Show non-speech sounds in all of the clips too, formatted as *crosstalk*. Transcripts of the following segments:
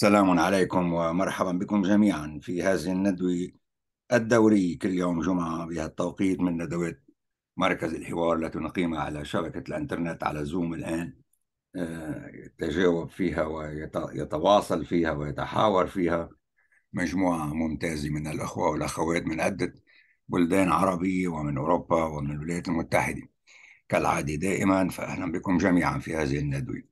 سلام عليكم ومرحبا بكم جميعا في هذه الندوة الدورية كل يوم جمعة بهذا التوقيت من ندوات مركز الحوار التي نقيمها على شبكة الإنترنت على زوم الآن آه، يتجاوب فيها ويتواصل فيها ويتحاور فيها مجموعة ممتازة من الأخوة والأخوات من عدة بلدان عربية ومن أوروبا ومن الولايات المتحدة كالعادة دائما فأهلا بكم جميعا في هذه الندوة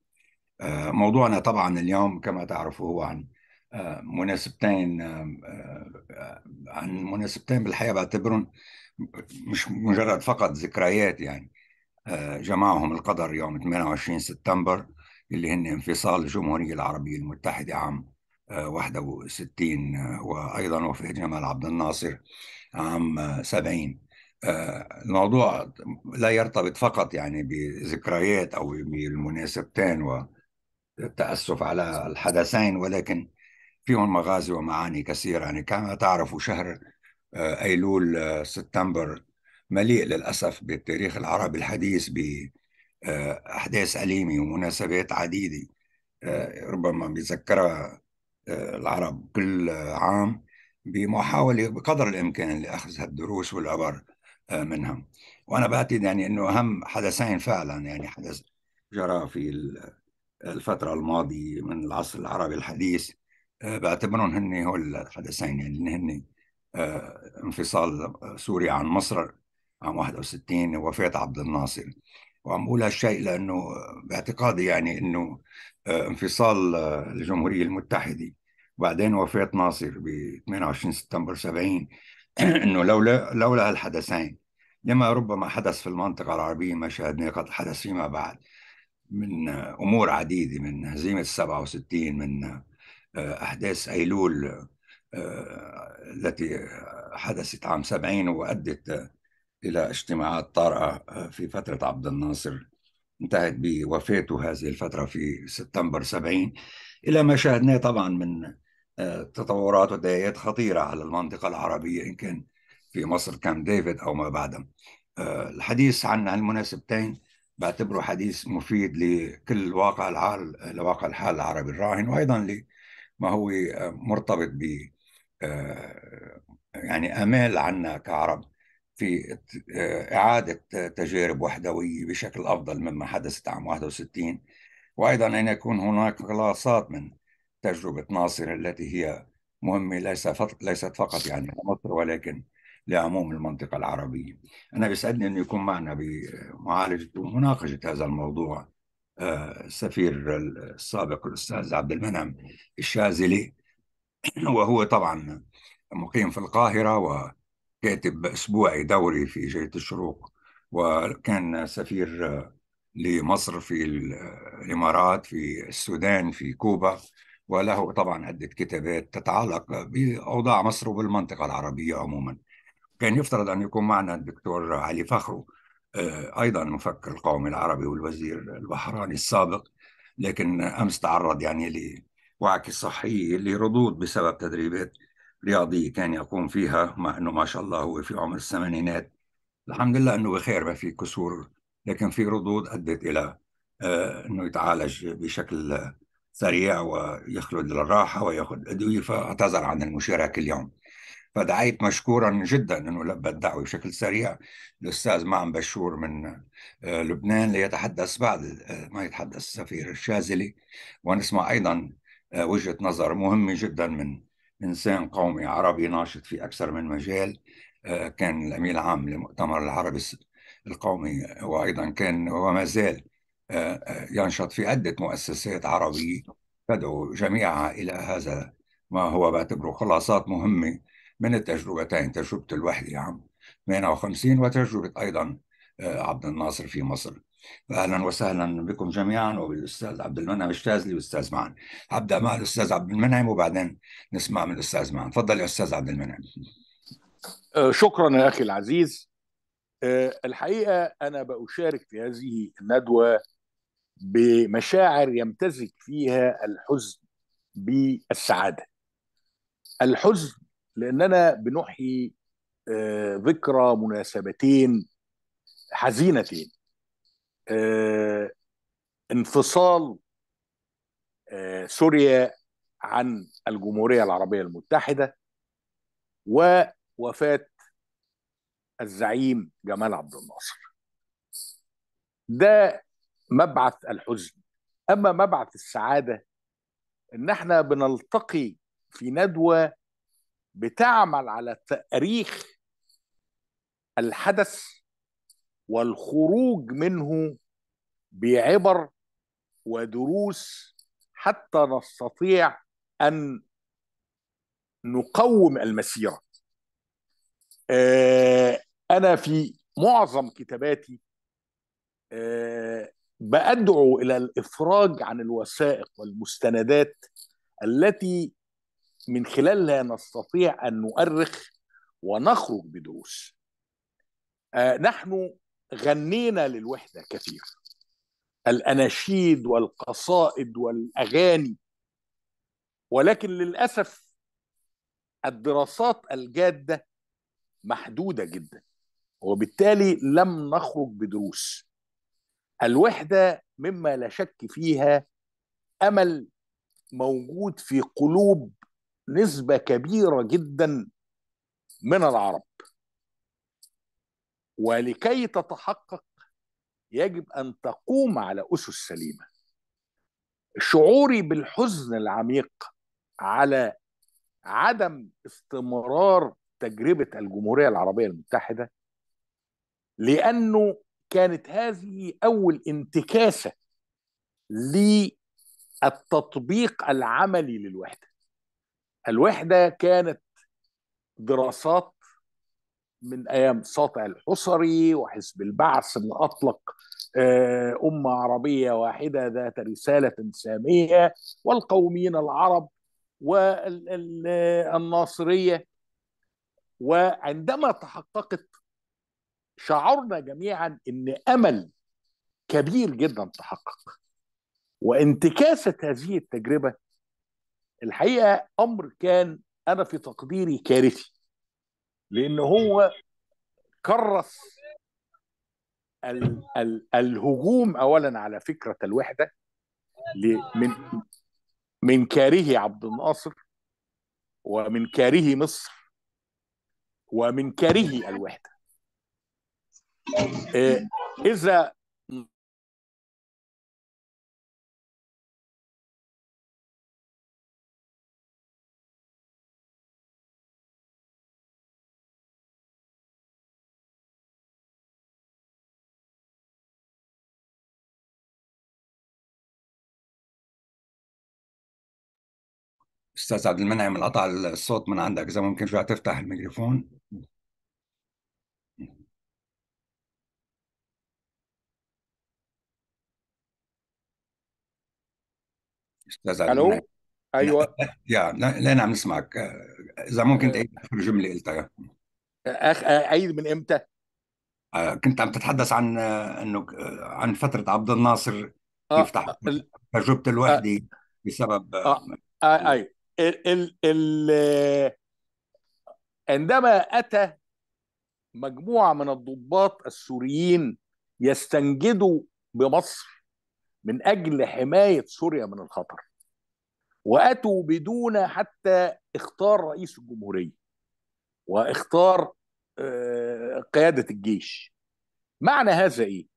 آه، موضوعنا طبعا اليوم كما تعرفوا هو عن آه، مناسبتين آه، عن مناسبتين بالحياه بعتبرهم مش مجرد فقط ذكريات يعني جمعهم القدر يوم 28 سبتمبر اللي هن انفصال الجمهوريه العربيه المتحده عام 61 وايضا وفاه جمال عبد الناصر عام 70 الموضوع لا يرتبط فقط يعني بذكريات او بالمناسبتين و التأسف على الحدثين ولكن فيهم مغازي ومعاني كثيرة يعني كما تعرفوا شهر آه، أيلول آه، سبتمبر مليء للأسف بالتاريخ العربي الحديث بأحداث آه، أليمة ومناسبات عديدة ربما بيذكرها العرب كل عام بمحاولة بقدر الإمكان لأخذ الدروس والعبر منها وأنا بعتقد يعني أنه أهم حدثين فعلا يعني حدث جرى في الفترة الماضية من العصر العربي الحديث آه، بعتبرهم هن هو الحدثين يعني هن آه، انفصال سوريا عن مصر عام 61 ووفاة عبد الناصر وعم بقول هالشيء لأنه باعتقادي يعني أنه آه، انفصال الجمهورية المتحدة وبعدين وفاة ناصر ب 28 سبتمبر 70 *clears throat* أنه لولا لولا هالحدثين لما ربما حدث في المنطقة العربية ما شاهدناه قد حدث فيما بعد من امور عديده من هزيمه 67 من آه، احداث ايلول آه، التي حدثت عام 70 وادت آه، الى اجتماعات طارئه في فتره عبد الناصر انتهت بوفاته هذه الفتره في سبتمبر 70 الى ما شاهدناه طبعا من تطورات وتداعيات خطيره على المنطقه العربيه ان كان في مصر كام ديفيد او ما بعده الحديث عن المناسبتين بعتبره حديث مفيد لكل واقع الحال لواقع الحال العربي الراهن وايضا لما هو آه، مرتبط ب آه، يعني امال عنا كعرب في آه، اعاده تجارب وحدويه بشكل افضل مما حدثت عام 61 وايضا ان يكون هناك خلاصات من تجربه ناصر التي هي مهمه ليس فقط ليست فقط يعني لمصر ولكن لعموم المنطقة العربية أنا بيسعدني أن يكون معنا بمعالجة ومناقشة هذا الموضوع آه، السفير السابق الأستاذ عبد المنعم الشاذلي *clears throat* وهو طبعا مقيم في القاهرة وكاتب أسبوعي دوري في جريدة الشروق وكان سفير لمصر في الإمارات في السودان في كوبا وله طبعا عدة كتابات تتعلق بأوضاع مصر وبالمنطقة العربية عموما كان يفترض أن يكون معنا الدكتور علي فخرو آه، أيضا مفكر القومي العربي والوزير البحراني السابق لكن أمس تعرض يعني لوعك صحية لردود بسبب تدريبات رياضية كان يقوم فيها مع أنه ما شاء الله هو في عمر الثمانينات الحمد لله أنه بخير ما في كسور لكن في ردود أدت إلى آه، أنه يتعالج بشكل سريع ويخلد للراحة ويأخذ أدوية فاعتذر عن المشاركة اليوم فدعيت مشكورا جدا انه لبى الدعوه بشكل سريع الاستاذ معن بشور من آه، لبنان ليتحدث بعد آه، ما يتحدث السفير الشاذلي ونسمع ايضا آه، وجهه نظر مهمه جدا من انسان قومي عربي ناشط في اكثر من مجال كان الامين العام للمؤتمر العربي القومي وايضا كان وما زال ينشط في عده مؤسسات عربيه تدعو جميعها الى هذا ما هو بعتبره خلاصات مهمه من التجربتين تجربة الوحدة عام 58 وتجربة أيضا آه، عبد الناصر في مصر اهلا وسهلا بكم جميعا وبالاستاذ عبد المنعم الشاذلي والاستاذ معن ابدا مع الاستاذ عبد المنعم وبعدين نسمع من الاستاذ معن تفضل يا استاذ عبد المنعم آه، شكرا يا اخي العزيز آه، الحقيقه انا باشارك في هذه الندوه بمشاعر يمتزج فيها الحزن بالسعاده الحزن لاننا بنحيي آه، ذكرى مناسبتين حزينتين آه، انفصال آه، سوريا عن الجمهوريه العربيه المتحده ووفاه الزعيم جمال عبد الناصر ده مبعث الحزن اما مبعث السعاده ان احنا بنلتقي في ندوه بتعمل على تأريخ الحدث والخروج منه بعبر ودروس حتى نستطيع ان نقوم المسيره آه، انا في معظم كتاباتي آه، بادعو الى الافراج عن الوثائق والمستندات التي من خلالها نستطيع ان نؤرخ ونخرج بدروس آه نحن غنينا للوحده كثير الاناشيد والقصائد والاغاني ولكن للاسف الدراسات الجاده محدوده جدا وبالتالي لم نخرج بدروس الوحده مما لا شك فيها امل موجود في قلوب نسبة كبيرة جدا من العرب ولكي تتحقق يجب أن تقوم على أسس سليمة شعوري بالحزن العميق على عدم استمرار تجربة الجمهورية العربية المتحدة لأنه كانت هذه أول انتكاسة للتطبيق العملي للوحدة الوحده كانت دراسات من ايام ساطع الحصري وحزب البعث اللي اطلق آه، امه عربيه واحده ذات رساله ساميه والقوميين العرب والناصريه وعندما تحققت شعرنا جميعا ان امل كبير جدا تحقق وانتكاسه هذه التجربه الحقيقه امر كان انا في تقديري كارثي لان هو كرس ال ال الهجوم اولا على فكره الوحده من من كاره عبد الناصر ومن كاره مصر ومن كاره الوحده آه، إذا استاذ عبد المنعم انقطع الصوت من عندك اذا ممكن شو تفتح الميكروفون استاذ عبد الو المنعم ايوه يا لين عم نسمعك اذا ممكن آه. تعيد اخر جمله قلتها أخ... اعيد من امتى؟ آه، كنت عم تتحدث عن آه، انه عن فتره عبد الناصر يفتح تجربه الوحده بسبب آه. آه. اي أيوة. ال ال ال عندما أتى مجموعة من الضباط السوريين يستنجدوا بمصر من أجل حماية سوريا من الخطر وأتوا بدون حتى اختار رئيس الجمهورية واختار آه، قيادة الجيش معنى هذا إيه؟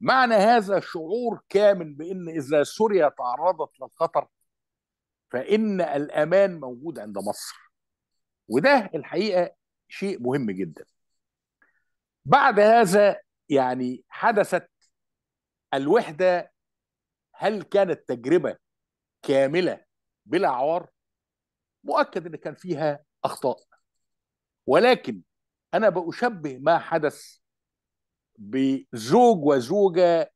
معنى هذا شعور كامل بأن إذا سوريا تعرضت للخطر فإن الأمان موجود عند مصر وده الحقيقة شيء مهم جدا بعد هذا يعني حدثت الوحدة هل كانت تجربة كاملة بلا عوار مؤكد ان كان فيها اخطاء ولكن انا بأشبه ما حدث بزوج وزوجة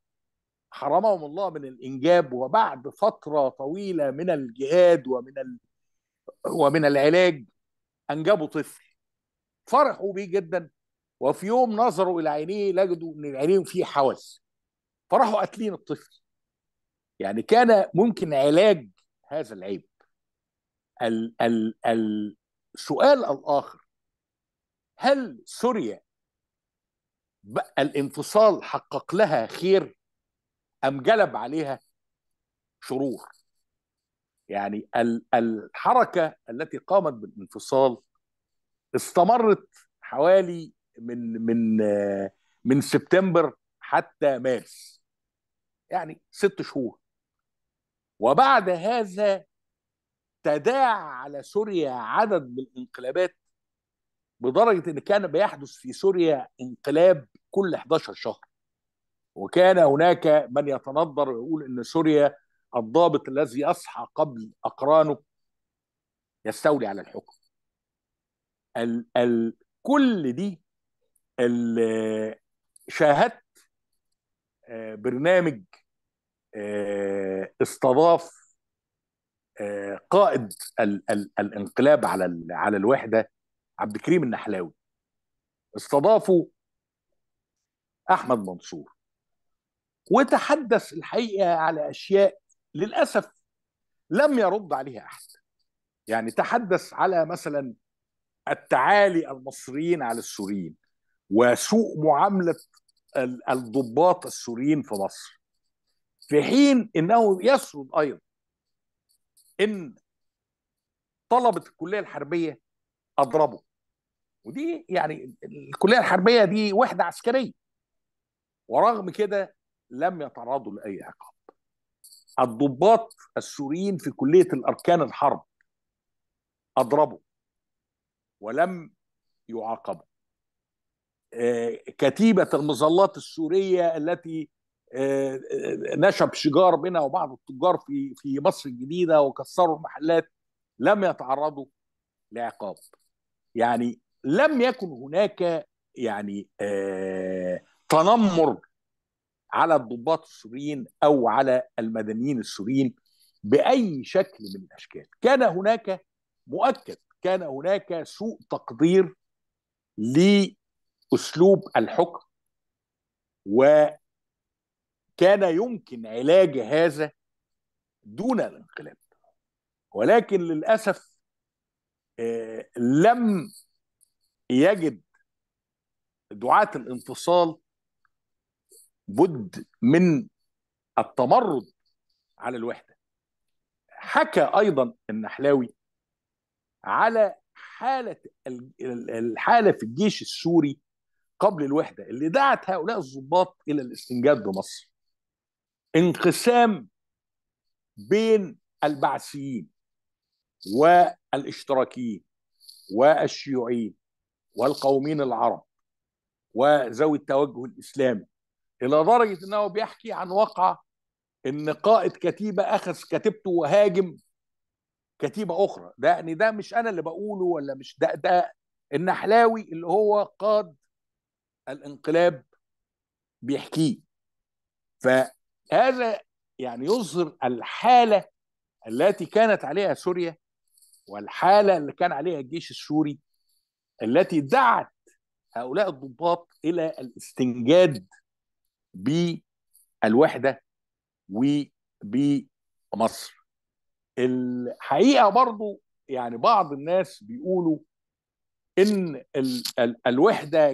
حرمهم الله من الانجاب وبعد فتره طويله من الجهاد ومن ال... ومن العلاج انجبوا طفل فرحوا بيه جدا وفي يوم نظروا الى عينيه لجدوا ان عينيهم فيه حوس فراحوا قاتلين الطفل يعني كان ممكن علاج هذا العيب ال ال السؤال الاخر هل سوريا الانفصال حقق لها خير أم جلب عليها شرور يعني الحركة التي قامت بالانفصال استمرت حوالي من من من سبتمبر حتى مارس يعني ست شهور وبعد هذا تداعى على سوريا عدد من الانقلابات بدرجة إن كان بيحدث في سوريا انقلاب كل 11 شهر وكان هناك من يتنظر ويقول ان سوريا الضابط الذي يصحى قبل اقرانه يستولي على الحكم ال ال كل دي ال- شاهدت آه، برنامج آه، استضاف آه، قائد ال ال الانقلاب على على الوحده عبد الكريم النحلاوي استضافه احمد منصور وتحدث الحقيقه على اشياء للاسف لم يرد عليها احد يعني تحدث على مثلا التعالي المصريين على السوريين وسوء معامله الضباط السوريين في مصر في حين انه يسرد ايضا ان طلبه الكليه الحربيه اضربوا ودي يعني الكليه الحربيه دي وحده عسكريه ورغم كده لم يتعرضوا لاي عقاب الضباط السوريين في كليه الاركان الحرب اضربوا ولم يعاقبوا آه، كتيبه المظلات السوريه التي آه، آه، نشب شجار منها وبعض التجار في في مصر الجديده وكسروا المحلات لم يتعرضوا لعقاب يعني لم يكن هناك يعني تنمر على الضباط السوريين او على المدنيين السوريين باي شكل من الاشكال كان هناك مؤكد كان هناك سوء تقدير لاسلوب الحكم وكان يمكن علاج هذا دون الانقلاب ولكن للاسف آه، لم يجد دعاة الانفصال بد من التمرد على الوحده حكى ايضا النحلاوي على حاله الحاله في الجيش السوري قبل الوحده اللي دعت هؤلاء الضباط الى الاستنجاد بمصر انقسام بين البعثيين والاشتراكيين والشيوعيين والقوميين العرب وذوي التوجه الاسلامي الى درجه انه بيحكي عن واقعه ان قائد كتيبه اخذ كتيبته وهاجم كتيبه اخرى ده يعني ده مش انا اللي بقوله ولا مش ده ده النحلاوي اللي هو قاد الانقلاب بيحكيه فهذا يعني يظهر الحاله التي كانت عليها سوريا والحاله اللي كان عليها الجيش السوري التي دعت هؤلاء الضباط الى الاستنجاد بالوحده وبمصر الحقيقه برضو يعني بعض الناس بيقولوا ان ال ال الوحده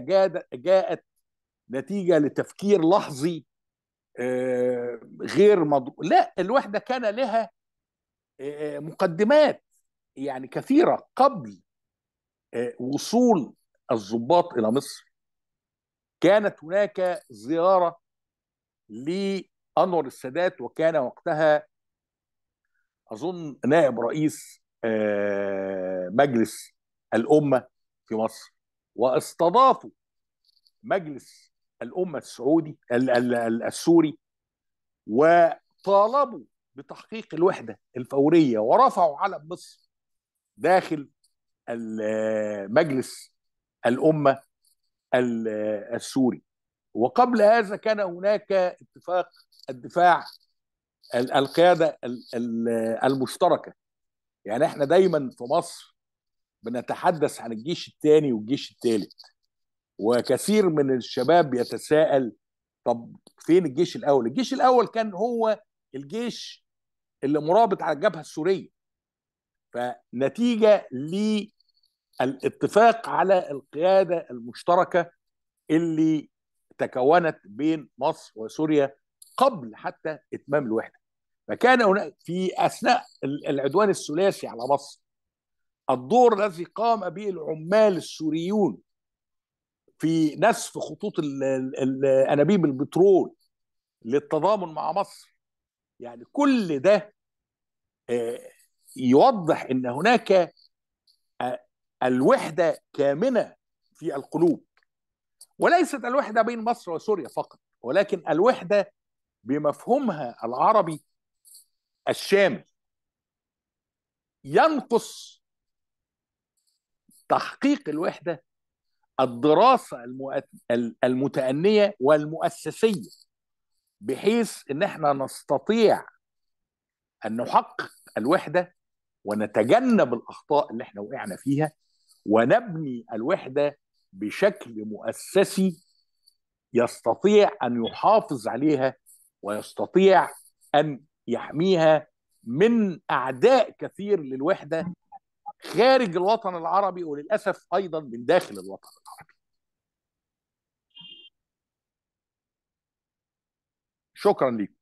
جاءت نتيجه لتفكير لحظي آه، غير مضروب لا الوحده كان لها آه، مقدمات يعني كثيره قبل آه، وصول الضباط الى مصر كانت هناك زياره لانور السادات وكان وقتها اظن نائب رئيس آه، مجلس الامه في مصر واستضافوا مجلس الامه السعودي السوري وطالبوا بتحقيق الوحده الفوريه ورفعوا علم مصر داخل آه، مجلس الامه آه، السوري وقبل هذا كان هناك اتفاق الدفاع القياده المشتركه يعني احنا دايما في مصر بنتحدث عن الجيش الثاني والجيش الثالث وكثير من الشباب يتساءل طب فين الجيش الاول الجيش الاول كان هو الجيش اللي مرابط على الجبهه السوريه فنتيجه للاتفاق على القياده المشتركه اللي تكونت بين مصر وسوريا قبل حتى اتمام الوحده فكان هناك في اثناء العدوان الثلاثي على مصر الدور الذي قام به العمال السوريون في نسف خطوط انابيب البترول للتضامن مع مصر يعني كل ده آه، يوضح ان هناك آه، الوحده كامنه في القلوب وليست الوحده بين مصر وسوريا فقط ولكن الوحده بمفهومها العربي الشامل ينقص تحقيق الوحده الدراسه المتانيه والمؤسسيه بحيث ان احنا نستطيع ان نحقق الوحده ونتجنب الاخطاء اللي احنا وقعنا فيها ونبني الوحده بشكل مؤسسي يستطيع ان يحافظ عليها ويستطيع ان يحميها من اعداء كثير للوحده خارج الوطن العربي وللاسف ايضا من داخل الوطن العربي. شكرا لكم.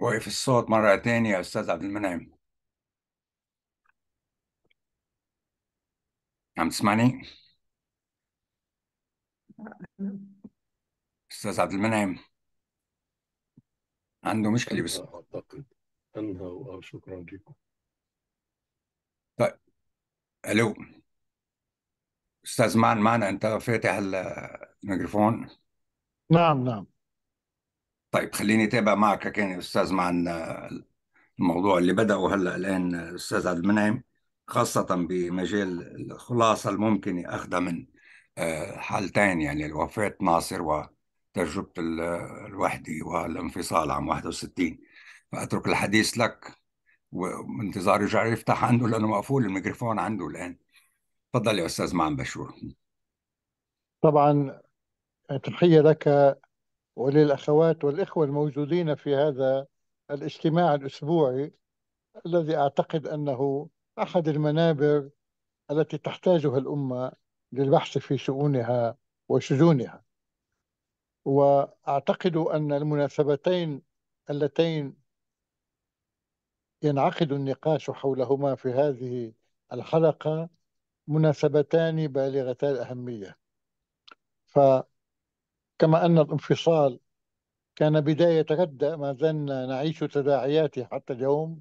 وقف الصوت مرة تانية يا أستاذ عبد المنعم عم تسمعني؟ أستاذ عبد المنعم عنده مشكلة بس أعتقد أنهى شكرا لكم طيب ألو أستاذ معن معنا أنت فاتح الميكروفون نعم نعم طيب خليني اتابع معك كان يا استاذ مع الموضوع اللي بداه هلا الان الاستاذ عبد المنعم خاصه بمجال الخلاصه الممكن اخذها من آه، حالتين يعني وفاه ناصر وتجربه الوحده والانفصال عام 61 فاترك الحديث لك وانتظار يرجع يفتح عنده لانه مقفول الميكروفون عنده الان تفضل يا استاذ معن بشور طبعا تحيه لك وللأخوات والإخوة الموجودين في هذا الاجتماع الأسبوعي الذي أعتقد أنه أحد المنابر التي تحتاجها الأمة للبحث في شؤونها وشجونها وأعتقد أن المناسبتين اللتين ينعقد النقاش حولهما في هذه الحلقة مناسبتان بالغتا الأهمية ف كما أن الانفصال كان بداية ردة ما زلنا نعيش تداعياته حتى اليوم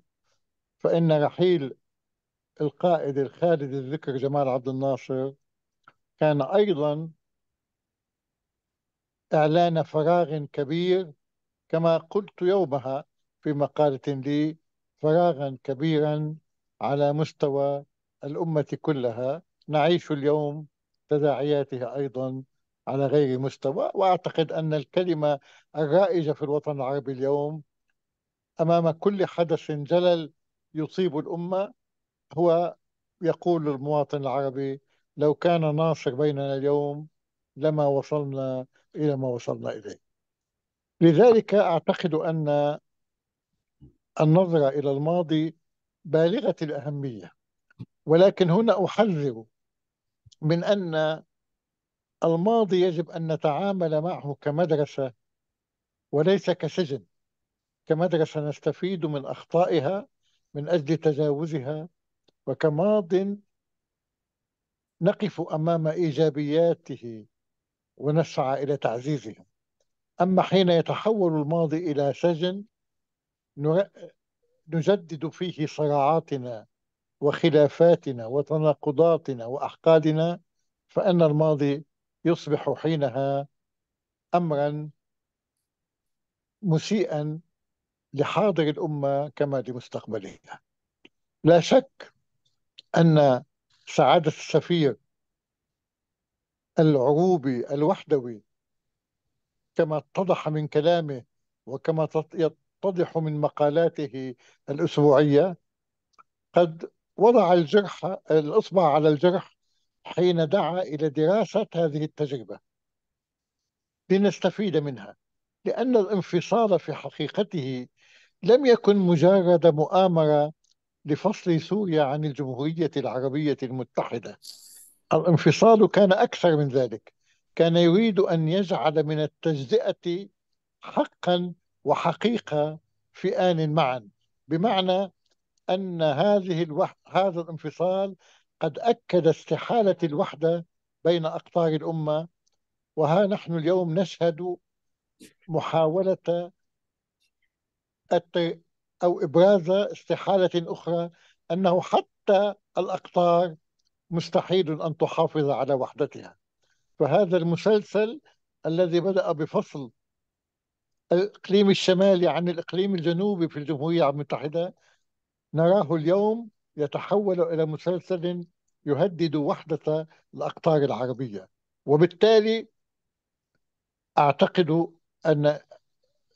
فإن رحيل القائد الخالد الذكر جمال عبد الناصر كان أيضا إعلان فراغ كبير كما قلت يومها في مقالة لي فراغا كبيرا على مستوى الأمة كلها نعيش اليوم تداعياتها أيضا على غير مستوى وأعتقد أن الكلمة الرائجة في الوطن العربي اليوم أمام كل حدث جلل يصيب الأمة هو يقول للمواطن العربي لو كان ناصر بيننا اليوم لما وصلنا إلى ما وصلنا إليه لذلك أعتقد أن النظرة إلى الماضي بالغة الأهمية ولكن هنا أحذر من أن الماضي يجب أن نتعامل معه كمدرسة وليس كسجن كمدرسة نستفيد من أخطائها من أجل تجاوزها وكماض نقف أمام إيجابياته ونسعى إلى تعزيزها أما حين يتحول الماضي إلى سجن نجدد فيه صراعاتنا وخلافاتنا وتناقضاتنا وأحقادنا فإن الماضي يصبح حينها امرا مسيئا لحاضر الامه كما لمستقبلها. لا شك ان سعاده السفير العروبي الوحدوي كما اتضح من كلامه وكما يتضح من مقالاته الاسبوعيه قد وضع الجرح الاصبع على الجرح حين دعا إلى دراسة هذه التجربة لنستفيد منها لأن الانفصال في حقيقته لم يكن مجرد مؤامرة لفصل سوريا عن الجمهورية العربية المتحدة الانفصال كان أكثر من ذلك كان يريد أن يجعل من التجزئة حقا وحقيقة في آن معا بمعنى أن هذه الوح... هذا الانفصال قد أكد استحالة الوحدة بين أقطار الأمة وها نحن اليوم نشهد محاولة أو إبراز استحالة أخرى أنه حتى الأقطار مستحيل أن تحافظ على وحدتها فهذا المسلسل الذي بدأ بفصل الإقليم الشمالي عن الإقليم الجنوبي في الجمهورية المتحدة نراه اليوم يتحول إلى مسلسل يهدد وحدة الأقطار العربية وبالتالي أعتقد أن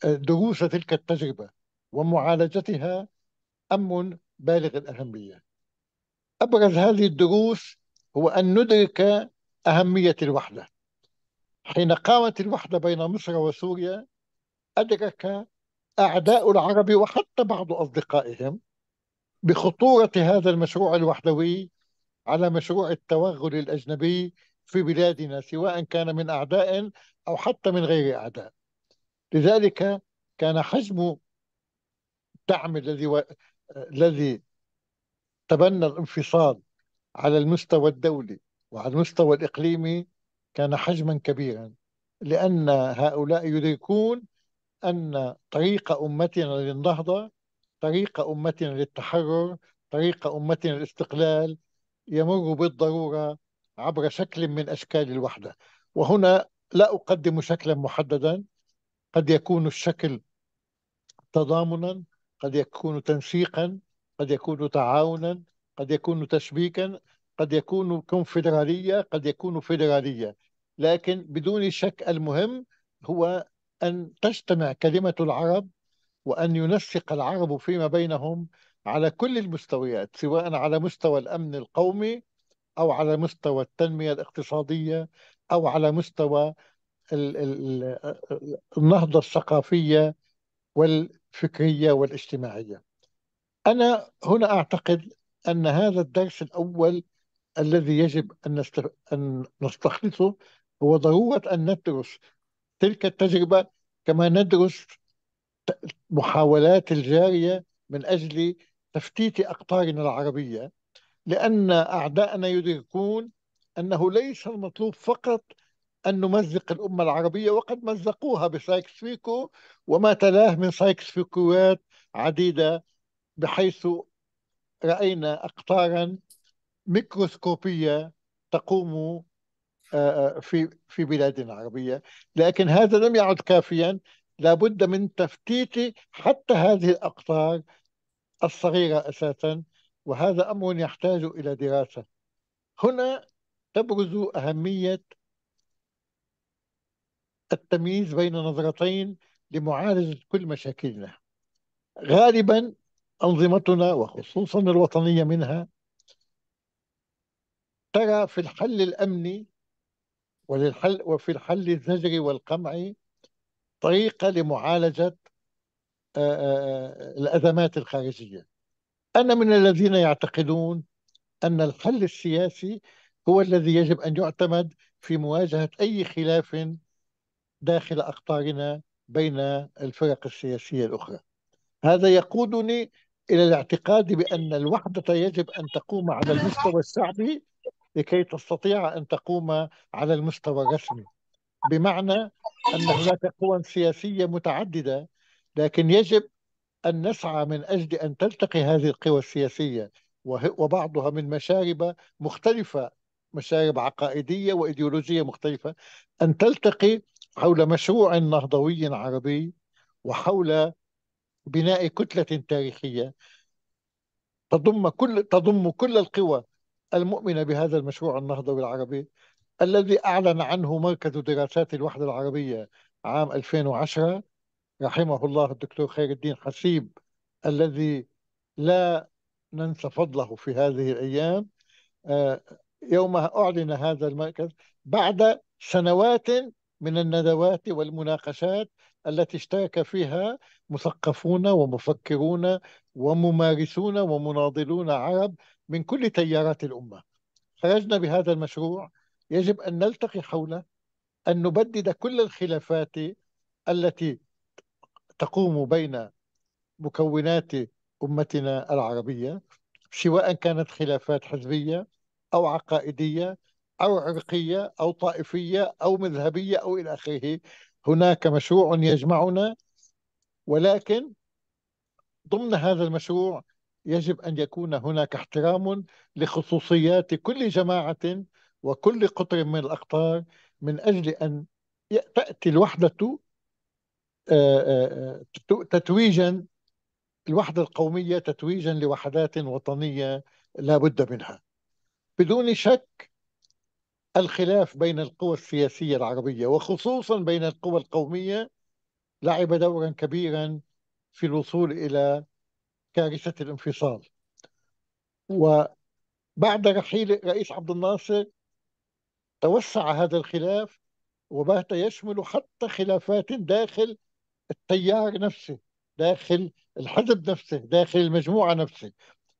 دروس تلك التجربة ومعالجتها أمر بالغ الأهمية أبرز هذه الدروس هو أن ندرك أهمية الوحدة حين قامت الوحدة بين مصر وسوريا أدرك أعداء العرب وحتى بعض أصدقائهم بخطورة هذا المشروع الوحدوي على مشروع التوغل الأجنبي في بلادنا سواء كان من أعداء أو حتى من غير أعداء لذلك كان حجم الدعم الذي و... الذي تبنى الانفصال على المستوى الدولي وعلى المستوى الإقليمي كان حجما كبيرا لأن هؤلاء يدركون أن طريق أمتنا للنهضة طريق امتنا للتحرر طريق امتنا للاستقلال يمر بالضرورة عبر شكل من أشكال الوحدة وهنا لا أقدم شكلا محددا قد يكون الشكل تضامنا قد يكون تنسيقا قد يكون تعاونا قد يكون تشبيكا قد يكون كونفدرالية قد يكون فيدرالية لكن بدون شك المهم هو أن تجتمع كلمة العرب وأن ينسق العرب فيما بينهم على كل المستويات سواء على مستوى الأمن القومي أو على مستوى التنمية الاقتصادية أو على مستوى النهضة الثقافية والفكرية والاجتماعية أنا هنا أعتقد أن هذا الدرس الأول الذي يجب أن أن نستخلصه هو ضرورة أن ندرس تلك التجربة كما ندرس المحاولات الجارية من أجل تفتيت أقطارنا العربية لأن أعداءنا يدركون أنه ليس المطلوب فقط أن نمزق الأمة العربية وقد مزقوها بسايكس فيكو وما تلاه من سايكس فيكوات عديدة بحيث رأينا أقطارا ميكروسكوبية تقوم آه، آه، في في بلادنا العربية لكن هذا لم يعد كافيا لابد من تفتيت حتى هذه الأقطار الصغيرة أساسا وهذا أمر يحتاج إلى دراسة هنا تبرز أهمية التمييز بين نظرتين لمعالجة كل مشاكلنا غالبا أنظمتنا وخصوصا الوطنية منها ترى في الحل الأمني وللحل وفي الحل الزجري والقمعي طريقة لمعالجة آه، آه، آه، الأزمات الخارجية أنا من الذين يعتقدون أن الحل السياسي هو الذي يجب أن يعتمد في مواجهة أي خلاف داخل أقطارنا بين الفرق السياسية الأخرى هذا يقودني إلى الاعتقاد بأن الوحدة يجب أن تقوم على المستوى الشعبي لكي تستطيع أن تقوم على المستوى الرسمي بمعنى أن هناك قوى سياسية متعددة لكن يجب أن نسعى من أجل أن تلتقي هذه القوى السياسية وبعضها من مشارب مختلفة مشارب عقائدية وإيديولوجية مختلفة أن تلتقي حول مشروع نهضوي عربي وحول بناء كتلة تاريخية تضم كل تضم كل القوى المؤمنة بهذا المشروع النهضوي العربي الذي أعلن عنه مركز دراسات الوحدة العربية عام 2010 رحمه الله الدكتور خير الدين حسيب الذي لا ننسى فضله في هذه الأيام آه، يوم أعلن هذا المركز بعد سنوات من الندوات والمناقشات التي اشترك فيها مثقفون ومفكرون وممارسون ومناضلون عرب من كل تيارات الأمة خرجنا بهذا المشروع يجب أن نلتقي حوله أن نبدد كل الخلافات التي تقوم بين مكونات أمتنا العربية سواء كانت خلافات حزبية أو عقائدية أو عرقية أو طائفية أو مذهبية أو إلى آخره هناك مشروع يجمعنا ولكن ضمن هذا المشروع يجب أن يكون هناك احترام لخصوصيات كل جماعة وكل قطر من الأقطار من أجل أن تأتي الوحدة آه، آه، آه، تتويجا الوحدة القومية تتويجا لوحدات وطنية لا بد منها بدون شك الخلاف بين القوى السياسية العربية وخصوصا بين القوى القومية لعب دورا كبيرا في الوصول إلى كارثة الانفصال وبعد رحيل رئيس عبد الناصر توسع هذا الخلاف وبات يشمل حتى خلافات داخل التيار نفسه داخل الحزب نفسه داخل المجموعة نفسه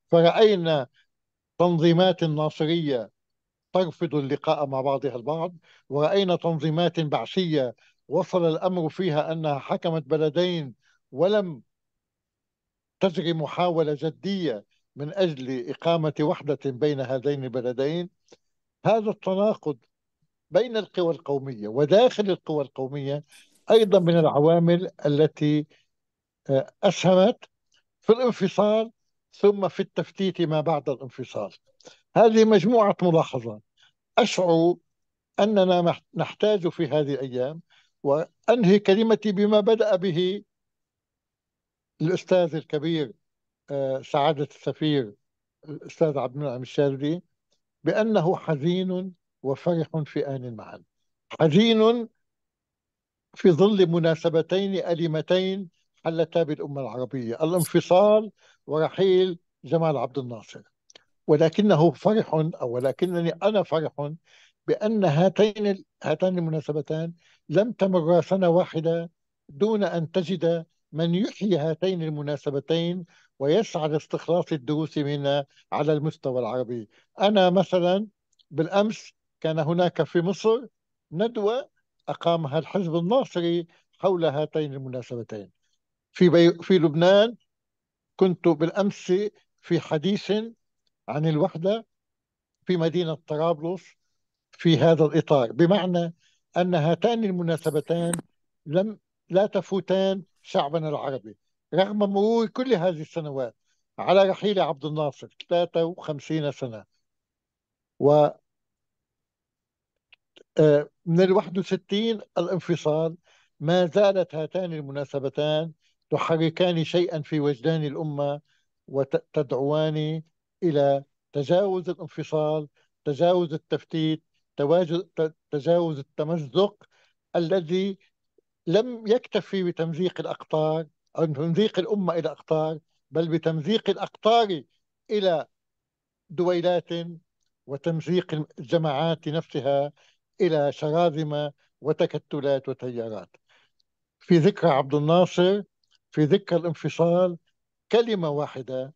فرأينا تنظيمات ناصرية ترفض اللقاء مع بعضها البعض ورأينا تنظيمات بعثية وصل الأمر فيها أنها حكمت بلدين ولم تجري محاولة جدية من أجل إقامة وحدة بين هذين البلدين هذا التناقض بين القوى القوميه وداخل القوى القوميه ايضا من العوامل التي آه، اسهمت في الانفصال ثم في التفتيت ما بعد الانفصال. هذه مجموعه ملاحظات اشعر اننا نحتاج في هذه الايام وانهي كلمتي بما بدا به الاستاذ الكبير آه، سعاده السفير آه، الاستاذ عبد المنعم الشاذلي بانه حزين وفرح في آن معا حزين في ظل مناسبتين أليمتين حلتا بالأمة العربية الانفصال ورحيل جمال عبد الناصر ولكنه فرح أو ولكنني أنا فرح بأن هاتين هاتان المناسبتان لم تمر سنة واحدة دون أن تجد من يحيي هاتين المناسبتين ويسعى لاستخلاص الدروس منها على المستوى العربي أنا مثلا بالأمس كان هناك في مصر ندوة أقامها الحزب الناصري حول هاتين المناسبتين في بي... في لبنان كنت بالأمس في حديث عن الوحدة في مدينة طرابلس في هذا الإطار بمعنى أن هاتان المناسبتان لم لا تفوتان شعبنا العربي رغم مرور كل هذه السنوات على رحيل عبد الناصر 53 سنة و من ال 61 الانفصال ما زالت هاتان المناسبتان تحركان شيئا في وجدان الأمة وتدعوان إلى تجاوز الانفصال تجاوز التفتيت تجاوز التمزق الذي لم يكتفي بتمزيق الأقطار أو تمزيق الأمة إلى أقطار بل بتمزيق الأقطار إلى دويلات وتمزيق الجماعات نفسها إلى شراذمه وتكتلات وتيارات في ذكرى عبد الناصر في ذكرى الانفصال كلمة واحدة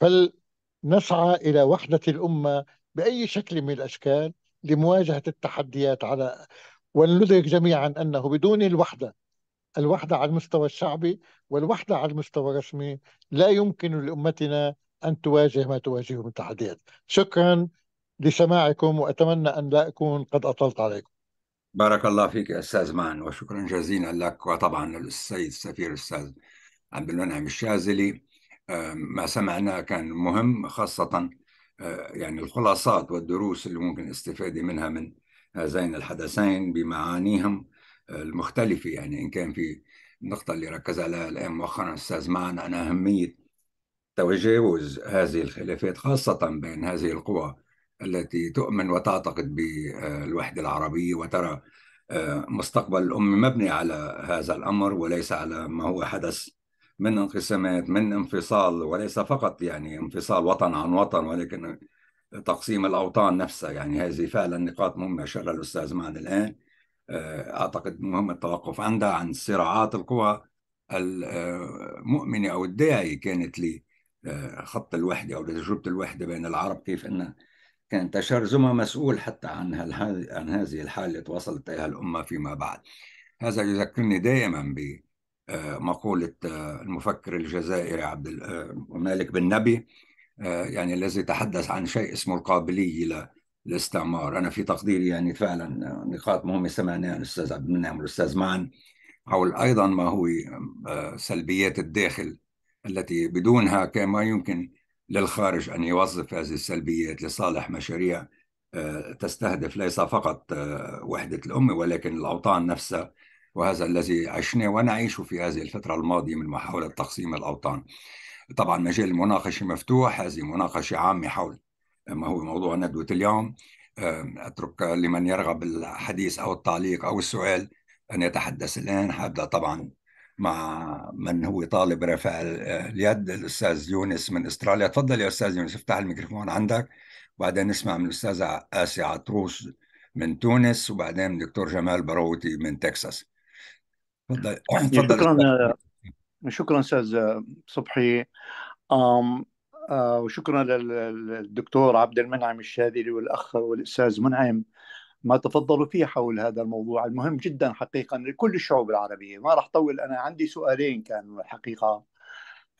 فلنسعى إلى وحدة الأمة بأي شكل من الأشكال لمواجهة التحديات على ولندرك جميعا أنه بدون الوحدة الوحدة على المستوى الشعبي والوحدة على المستوى الرسمي لا يمكن لأمتنا أن تواجه ما تواجهه من تحديات شكرا لسماعكم وأتمنى أن لا أكون قد أطلت عليكم بارك الله فيك أستاذ مان وشكرا جزيلا لك وطبعا للسيد السفير الأستاذ عبد المنعم الشاذلي آه، ما سمعناه كان مهم خاصة آه، يعني الخلاصات والدروس اللي ممكن الاستفادة منها من هذين الحدثين بمعانيهم آه، المختلفة يعني إن كان في النقطة اللي ركز عليها الآن مؤخرا الأستاذ معن عن أهمية تجاوز هذه الخلافات خاصة بين هذه القوى التي تؤمن وتعتقد بالوحدة العربية وترى آه، مستقبل الأمة مبني على هذا الأمر وليس على ما هو حدث من انقسامات من انفصال وليس فقط يعني انفصال وطن عن وطن ولكن تقسيم الأوطان نفسها يعني هذه فعلا نقاط مهمة أشار الأستاذ معنا الآن آه، أعتقد مهم التوقف عندها عن صراعات القوى المؤمنة أو الداعية كانت لخط الوحدة أو لتجربة الوحدة بين العرب كيف أنها كان تشرذمة مسؤول حتى عن عن هذه الحالة اللي توصلت إليها الأمة فيما بعد هذا يذكرني دائما بمقولة آه، آه، المفكر الجزائري عبد آه، مالك بن نبي يعني الذي تحدث عن شيء اسمه القابلية للاستعمار أنا في تقديري يعني فعلا نقاط مهمة سمعناها الأستاذ عبد المنعم والأستاذ معن حول أيضا ما هو سلبيات الداخل التي بدونها كما يمكن للخارج أن يوظف هذه السلبيات لصالح مشاريع آه، تستهدف ليس فقط آه، وحدة الأمة ولكن الأوطان نفسها وهذا الذي عشناه ونعيشه في هذه الفترة الماضية من محاولة تقسيم الأوطان طبعا مجال المناقشة مفتوح هذه مناقشة عامة حول ما هو موضوع ندوة اليوم آه، أترك لمن يرغب الحديث أو التعليق أو السؤال أن يتحدث الآن هبدأ طبعا مع من هو طالب رافع اليد الاستاذ يونس من استراليا تفضل يا استاذ يونس افتح الميكروفون عندك وبعدين نسمع من الاستاذ اسيا عطروس من تونس وبعدين دكتور جمال بروتي من تكساس تفضل *coughs* تفضل شكرا آه، شكرا استاذ آه، صبحي آه، وشكرا للدكتور عبد المنعم الشاذلي والاخ والاستاذ منعم ما تفضلوا فيه حول هذا الموضوع المهم جدا حقيقة لكل الشعوب العربية ما راح طول أنا عندي سؤالين كانوا الحقيقة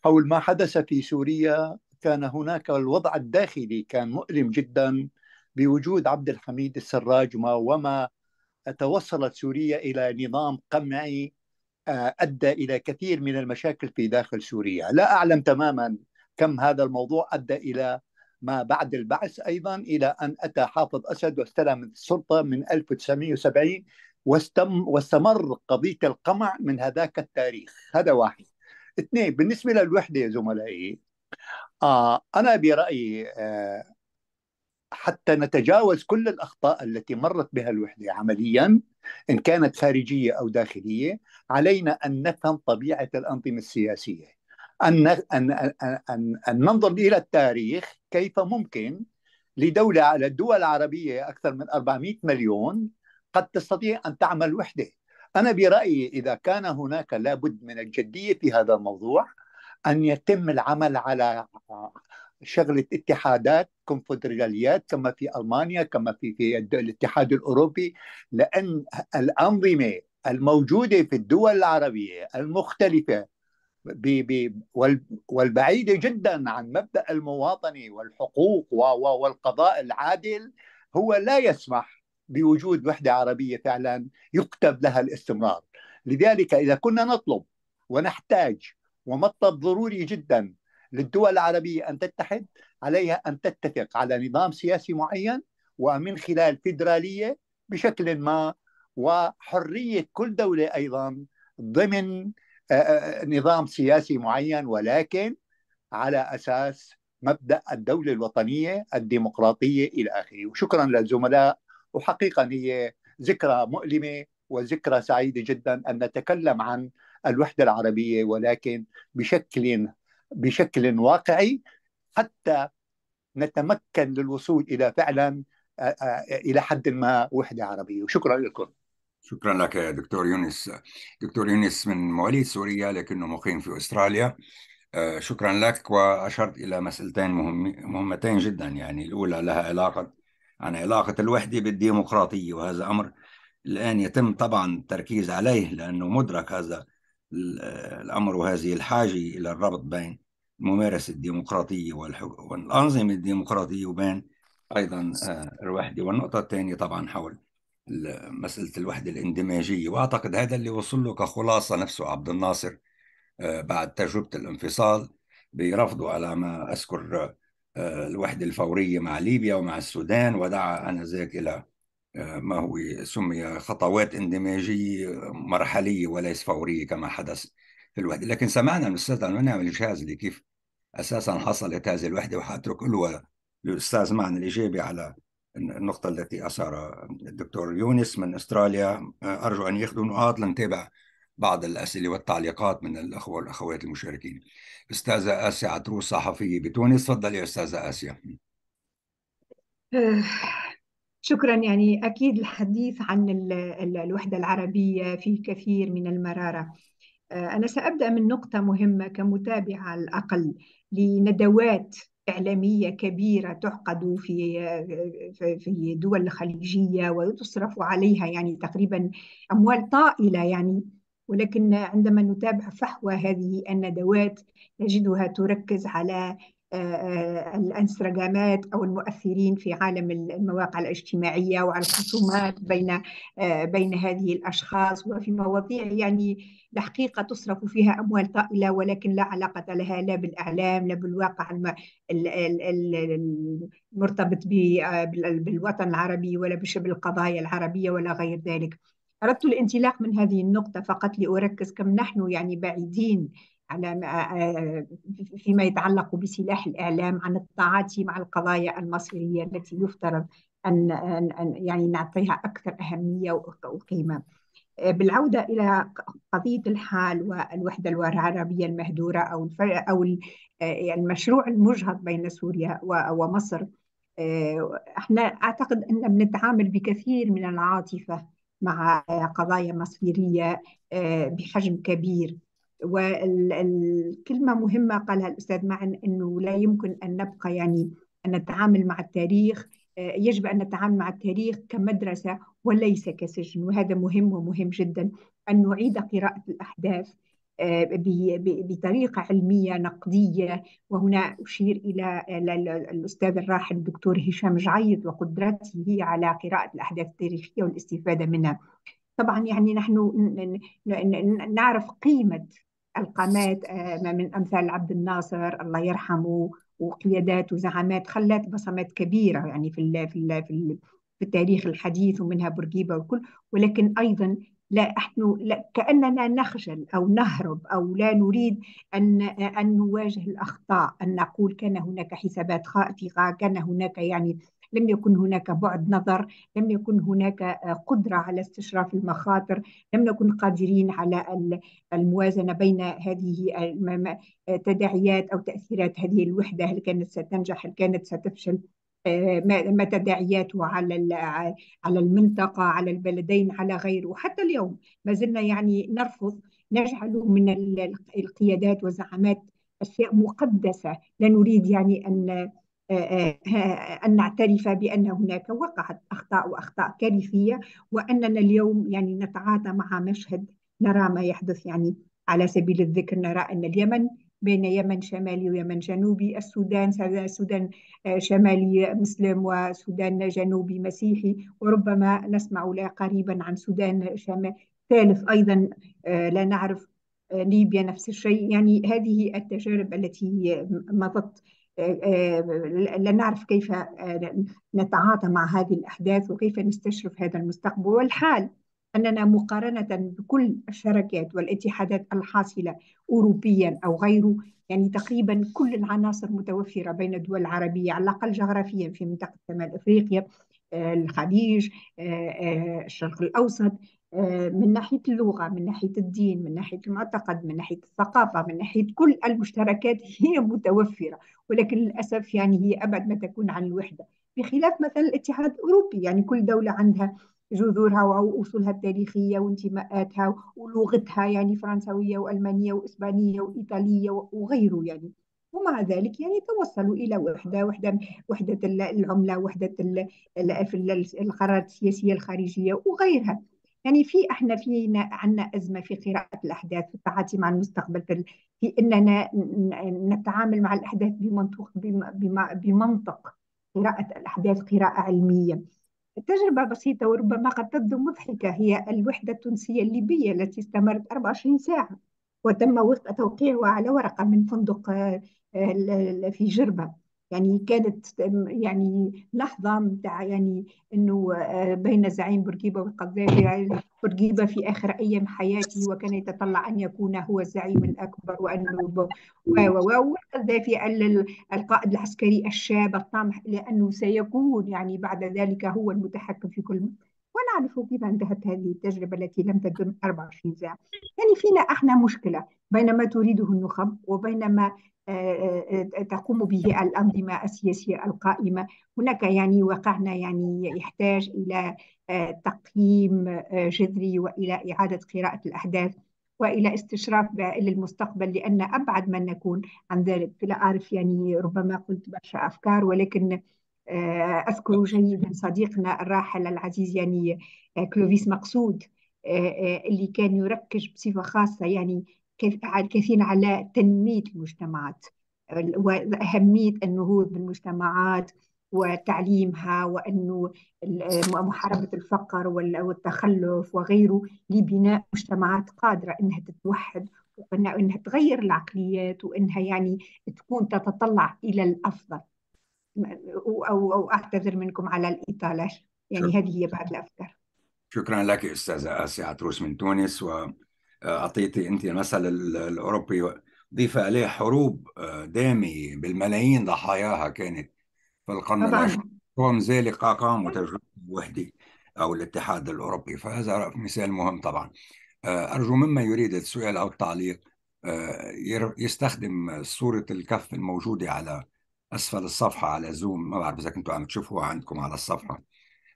حول ما حدث في سوريا كان هناك الوضع الداخلي كان مؤلم جدا بوجود عبد الحميد السراجمة وما توصلت سوريا إلى نظام قمعي آه، أدى إلى كثير من المشاكل في داخل سوريا لا أعلم تماما كم هذا الموضوع أدى إلى ما بعد البعث أيضا إلى أن أتى حافظ أسد واستلم السلطة من 1970 واستم واستمر قضية القمع من هذاك التاريخ هذا واحد اثنين بالنسبة للوحدة يا زملائي آه أنا برأيي آه حتى نتجاوز كل الأخطاء التي مرت بها الوحدة عمليا إن كانت خارجية أو داخلية علينا أن نفهم طبيعة الأنظمة السياسية أن, أن, أن, أن ننظر إلى التاريخ كيف ممكن لدولة على الدول العربية أكثر من 400 مليون قد تستطيع أن تعمل وحده أنا برأيي إذا كان هناك لابد من الجدية في هذا الموضوع أن يتم العمل على شغلة اتحادات كونفدراليات كما في ألمانيا كما في, في الاتحاد الأوروبي لأن الأنظمة الموجودة في الدول العربية المختلفة بي بي والبعيدة جدا عن مبدأ المواطنة والحقوق والقضاء العادل هو لا يسمح بوجود وحدة عربية فعلا يكتب لها الاستمرار لذلك إذا كنا نطلب ونحتاج ومطلب ضروري جدا للدول العربية أن تتحد عليها أن تتفق على نظام سياسي معين ومن خلال فيدرالية بشكل ما وحرية كل دولة أيضا ضمن آه، آه، نظام سياسي معين ولكن على اساس مبدا الدوله الوطنيه الديمقراطيه الى اخره وشكرا للزملاء وحقيقه هي ذكرى مؤلمه وذكرى سعيده جدا ان نتكلم عن الوحده العربيه ولكن بشكل بشكل واقعي حتى نتمكن للوصول الى فعلا آه، الى حد ما وحده عربيه وشكرا لكم شكرا لك يا دكتور يونس دكتور يونس من مواليد سوريا لكنه مقيم في أستراليا آه، شكرا لك وأشرت إلى مسألتين مهم مهمتين جدا يعني الأولى لها علاقة عن علاقة الوحدة بالديمقراطية وهذا أمر الآن يتم طبعا التركيز عليه لأنه مدرك هذا الأمر وهذه الحاجة إلى الربط بين الممارسة الديمقراطية والأنظمة الديمقراطية وبين أيضا آه، الوحدة والنقطة الثانية طبعا حول مسألة الوحدة الاندماجية وأعتقد هذا اللي وصل له كخلاصة نفسه عبد الناصر آه، بعد تجربة الانفصال برفضه على ما أذكر آه، الوحدة الفورية مع ليبيا ومع السودان ودعا آنذاك إلى آه، ما هو سمي خطوات اندماجية مرحلية وليس فورية كما حدث في الوحدة لكن سمعنا من الأستاذ المنعم الجهازلي كيف أساسا حصلت هذه الوحدة وحأترك له الأستاذ معن الإجابة على النقطة التي أثار الدكتور يونس من أستراليا أرجو أن يأخذوا نقاط لنتابع بعض الأسئلة والتعليقات من الأخوة والأخوات المشاركين أستاذة آسيا عتروس صحفية بتونس تفضلي يا أستاذة آسيا أه، شكرا يعني أكيد الحديث عن الوحدة العربية في كثير من المرارة أه، أنا سأبدأ من نقطة مهمة كمتابعة على الأقل لندوات إعلامية كبيرة تعقد في في دول الخليجية وتصرف عليها يعني تقريبا أموال طائلة يعني ولكن عندما نتابع فحوى هذه الندوات نجدها تركز على آه، آه، الانستغرامات او المؤثرين في عالم المواقع الاجتماعيه وعلى الخصومات بين آه، بين هذه الاشخاص وفي مواضيع يعني الحقيقه تصرف فيها اموال طائله ولكن لا علاقه لها لا بالاعلام لا بالواقع المرتبط بالوطن العربي ولا بشبه القضايا العربيه ولا غير ذلك. أردت الانطلاق من هذه النقطة فقط لأركز كم نحن يعني بعيدين على آه، آه، فيما يتعلق بسلاح الاعلام عن التعاطي مع القضايا المصيريه التي يفترض ان يعني نعطيها اكثر اهميه وقيمه. آه، بالعودة إلى قضية الحال والوحدة العربية المهدورة أو أو يعني المشروع المجهض بين سوريا ومصر احنا أعتقد أننا بنتعامل بكثير من العاطفة مع قضايا مصيرية بحجم كبير والكلمة مهمة قالها الأستاذ معن أنه لا يمكن أن نبقى يعني أن نتعامل مع التاريخ آه، يجب أن نتعامل مع التاريخ كمدرسة وليس كسجن وهذا مهم ومهم جدا أن نعيد قراءة الأحداث آه، بطريقة علمية نقدية وهنا أشير إلى الأستاذ الراحل الدكتور هشام جعيد وقدرته على قراءة الأحداث التاريخية والاستفادة منها طبعا يعني نحن نعرف قيمة القامات آه، من امثال عبد الناصر الله يرحمه وقيادات وزعامات خلت بصمات كبيره يعني في في في في التاريخ الحديث ومنها بورقيبه والكل ولكن ايضا لا احنا لا كاننا نخجل او نهرب او لا نريد ان ان نواجه الاخطاء ان نقول كان هناك حسابات خاطئه كان هناك يعني لم يكن هناك بعد نظر لم يكن هناك آه، قدرة على استشراف المخاطر لم نكن قادرين على الموازنة بين هذه آه، آه، تداعيات أو تأثيرات هذه الوحدة هل كانت ستنجح هل كانت ستفشل ما تداعياته على على المنطقة على البلدين على غيره حتى اليوم ما زلنا يعني نرفض نجعل من القيادات وزعامات أشياء مقدسة لا نريد يعني أن آه، آه، آه، أن نعترف بأن هناك وقعت أخطاء وأخطاء كارثية وأننا اليوم يعني نتعاطى مع مشهد نرى ما يحدث يعني على سبيل الذكر نرى أن اليمن بين يمن شمالي ويمن جنوبي السودان سودان شمالي مسلم وسودان جنوبي مسيحي وربما نسمع لا قريبا عن سودان شمال ثالث أيضا لا نعرف ليبيا نفس الشيء يعني هذه التجارب التي مضت آه، لا نعرف كيف آه، نتعاطى مع هذه الأحداث وكيف نستشرف هذا المستقبل والحال أننا مقارنة بكل الشركات والاتحادات الحاصلة أوروبيا أو غيره يعني تقريبا كل العناصر متوفرة بين الدول العربية على الأقل جغرافيا في منطقة شمال أفريقيا آه، الخليج الشرق الأوسط آه، من ناحية اللغة من ناحية الدين من ناحية المعتقد من ناحية الثقافة من ناحية كل المشتركات *laughs* هي متوفرة ولكن للأسف يعني هي أبعد ما تكون عن الوحدة بخلاف مثلا الاتحاد الأوروبي يعني كل دولة عندها جذورها واصولها التاريخيه وانتماءاتها ولغتها يعني فرنسويه والمانيه واسبانيه وايطاليه وغيره يعني ومع ذلك يعني توصلوا الى وحده وحده وحده العمله وحده القرارات السياسيه الخارجيه وغيرها يعني في احنا في عندنا ازمه في قراءه الاحداث في التعاطي مع المستقبل في, في اننا نتعامل مع الاحداث بمنطق بمنطق قراءه الاحداث قراءه علميه تجربة بسيطة وربما قد تبدو مضحكة هي الوحدة التونسية الليبية التي استمرت 24 ساعة وتم توقيعها على ورقة من فندق آه، في جربة يعني كانت يعني لحظة متاع يعني أنه آه، بين زعيم بورقيبة والقذافي بورقيبة في آخر أيام حياته وكان يتطلع أن يكون هو الزعيم الأكبر وأنه و و والقذافي القائد العسكري الشاب الطامح لأنه سيكون يعني بعد ذلك هو المتحكم في كل ونعرف كيف انتهت هذه التجربة التي لم تدم 24 ساعة يعني فينا احنا مشكلة بين ما تريده النخب وبين ما تقوم به الأنظمة السياسية القائمة هناك يعني واقعنا يعني يحتاج إلى آه، تقييم آه، جذري وإلى إعادة قراءة الأحداث والى استشراف للمستقبل لان ابعد ما نكون عن ذلك لا اعرف يعني ربما قلت برشا افكار ولكن آه، اذكر جيدا صديقنا الراحل العزيز يعني كلوفيس مقصود اللي كان يركز بصفه خاصه يعني عاكفين على تنمية المجتمعات وأهمية النهوض بالمجتمعات وتعليمها وأنه محاربة الفقر والتخلف وغيره لبناء مجتمعات قادرة أنها تتوحد وأنها تغير العقليات وأنها يعني تكون تتطلع إلى الأفضل أو, أو أعتذر منكم على الإطالة يعني هذه هي بعض الأفكار شكرا لك أستاذة آسيا عطروس من تونس و اعطيتي انت المثل الاوروبي ضيف عليه حروب آه، داميه بالملايين ضحاياها كانت في القرن العشرين رغم ذلك اقاموا تجربه الوحده او الاتحاد الاوروبي فهذا مثال مهم طبعا آه، ارجو مما يريد السؤال او التعليق آه، يستخدم صوره الكف الموجوده على اسفل الصفحه على زوم ما بعرف اذا كنتوا عم تشوفوها عندكم على الصفحه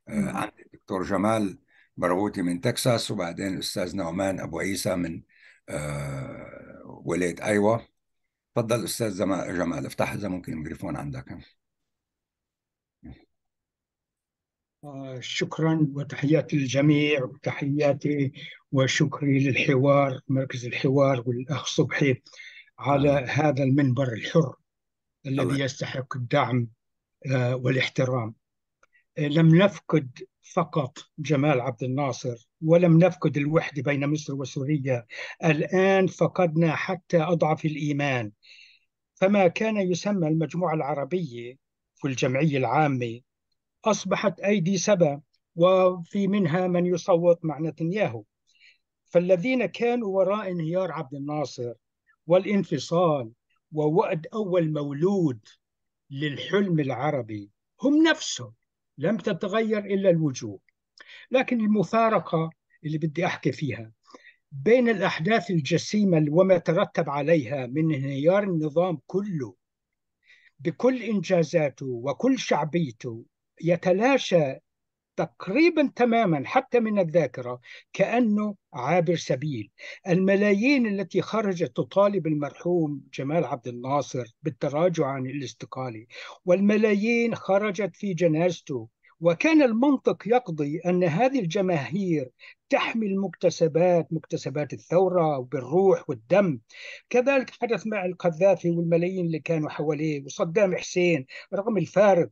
نعم. عند الدكتور جمال برغوتي من تكساس وبعدين الاستاذ نعمان ابو عيسى من آه، ولايه ايوه تفضل استاذ جمال افتح اذا ممكن الميكروفون عندك آه، شكرا وتحياتي للجميع وتحياتي وشكري للحوار مركز الحوار والاخ صبحي على نعم. هذا المنبر الحر الذي يستحق الدعم آه، والاحترام لم نفقد فقط جمال عبد الناصر ولم نفقد الوحده بين مصر وسوريا الان فقدنا حتى اضعف الايمان فما كان يسمى المجموعه العربيه في الجمعيه العامه اصبحت ايدي سبا وفي منها من يصوت مع نتنياهو فالذين كانوا وراء انهيار عبد الناصر والانفصال ووأد اول مولود للحلم العربي هم نفسهم لم تتغير إلا الوجوه لكن المفارقة اللي بدي أحكي فيها بين الأحداث الجسيمة وما ترتب عليها من انهيار النظام كله بكل إنجازاته وكل شعبيته يتلاشى تقريبا تماما حتى من الذاكره كانه عابر سبيل الملايين التي خرجت تطالب المرحوم جمال عبد الناصر بالتراجع عن الاستقاله والملايين خرجت في جنازته وكان المنطق يقضي ان هذه الجماهير تحمي المكتسبات مكتسبات الثوره بالروح والدم كذلك حدث مع القذافي والملايين اللي كانوا حواليه وصدام حسين رغم الفارق